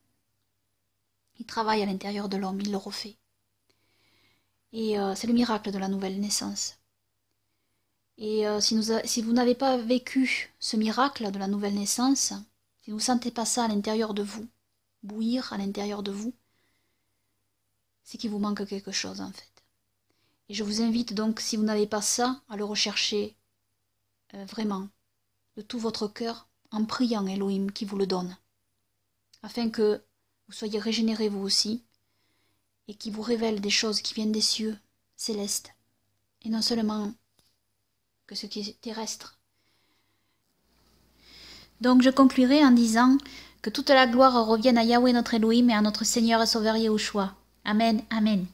Il travaille à l'intérieur de l'homme, il le refait. Et euh, c'est le miracle de la nouvelle naissance. Et euh, si, vous n'avez pas vécu ce miracle de la nouvelle naissance, si vous ne sentez pas ça à l'intérieur de vous, bouillir à l'intérieur de vous, c'est qu'il vous manque quelque chose en fait. Et je vous invite donc, si vous n'avez pas ça, à le rechercher euh, vraiment, de tout votre cœur, en priant Elohim qui vous le donne, afin que vous soyez régénérés vous aussi, et qui vous révèle des choses qui viennent des cieux célestes, et non seulement que ce qui est terrestre. Donc je conclurai en disant que toute la gloire revienne à Yahweh notre Elohim et à notre Seigneur et Sauveur choix. Amen, Amen.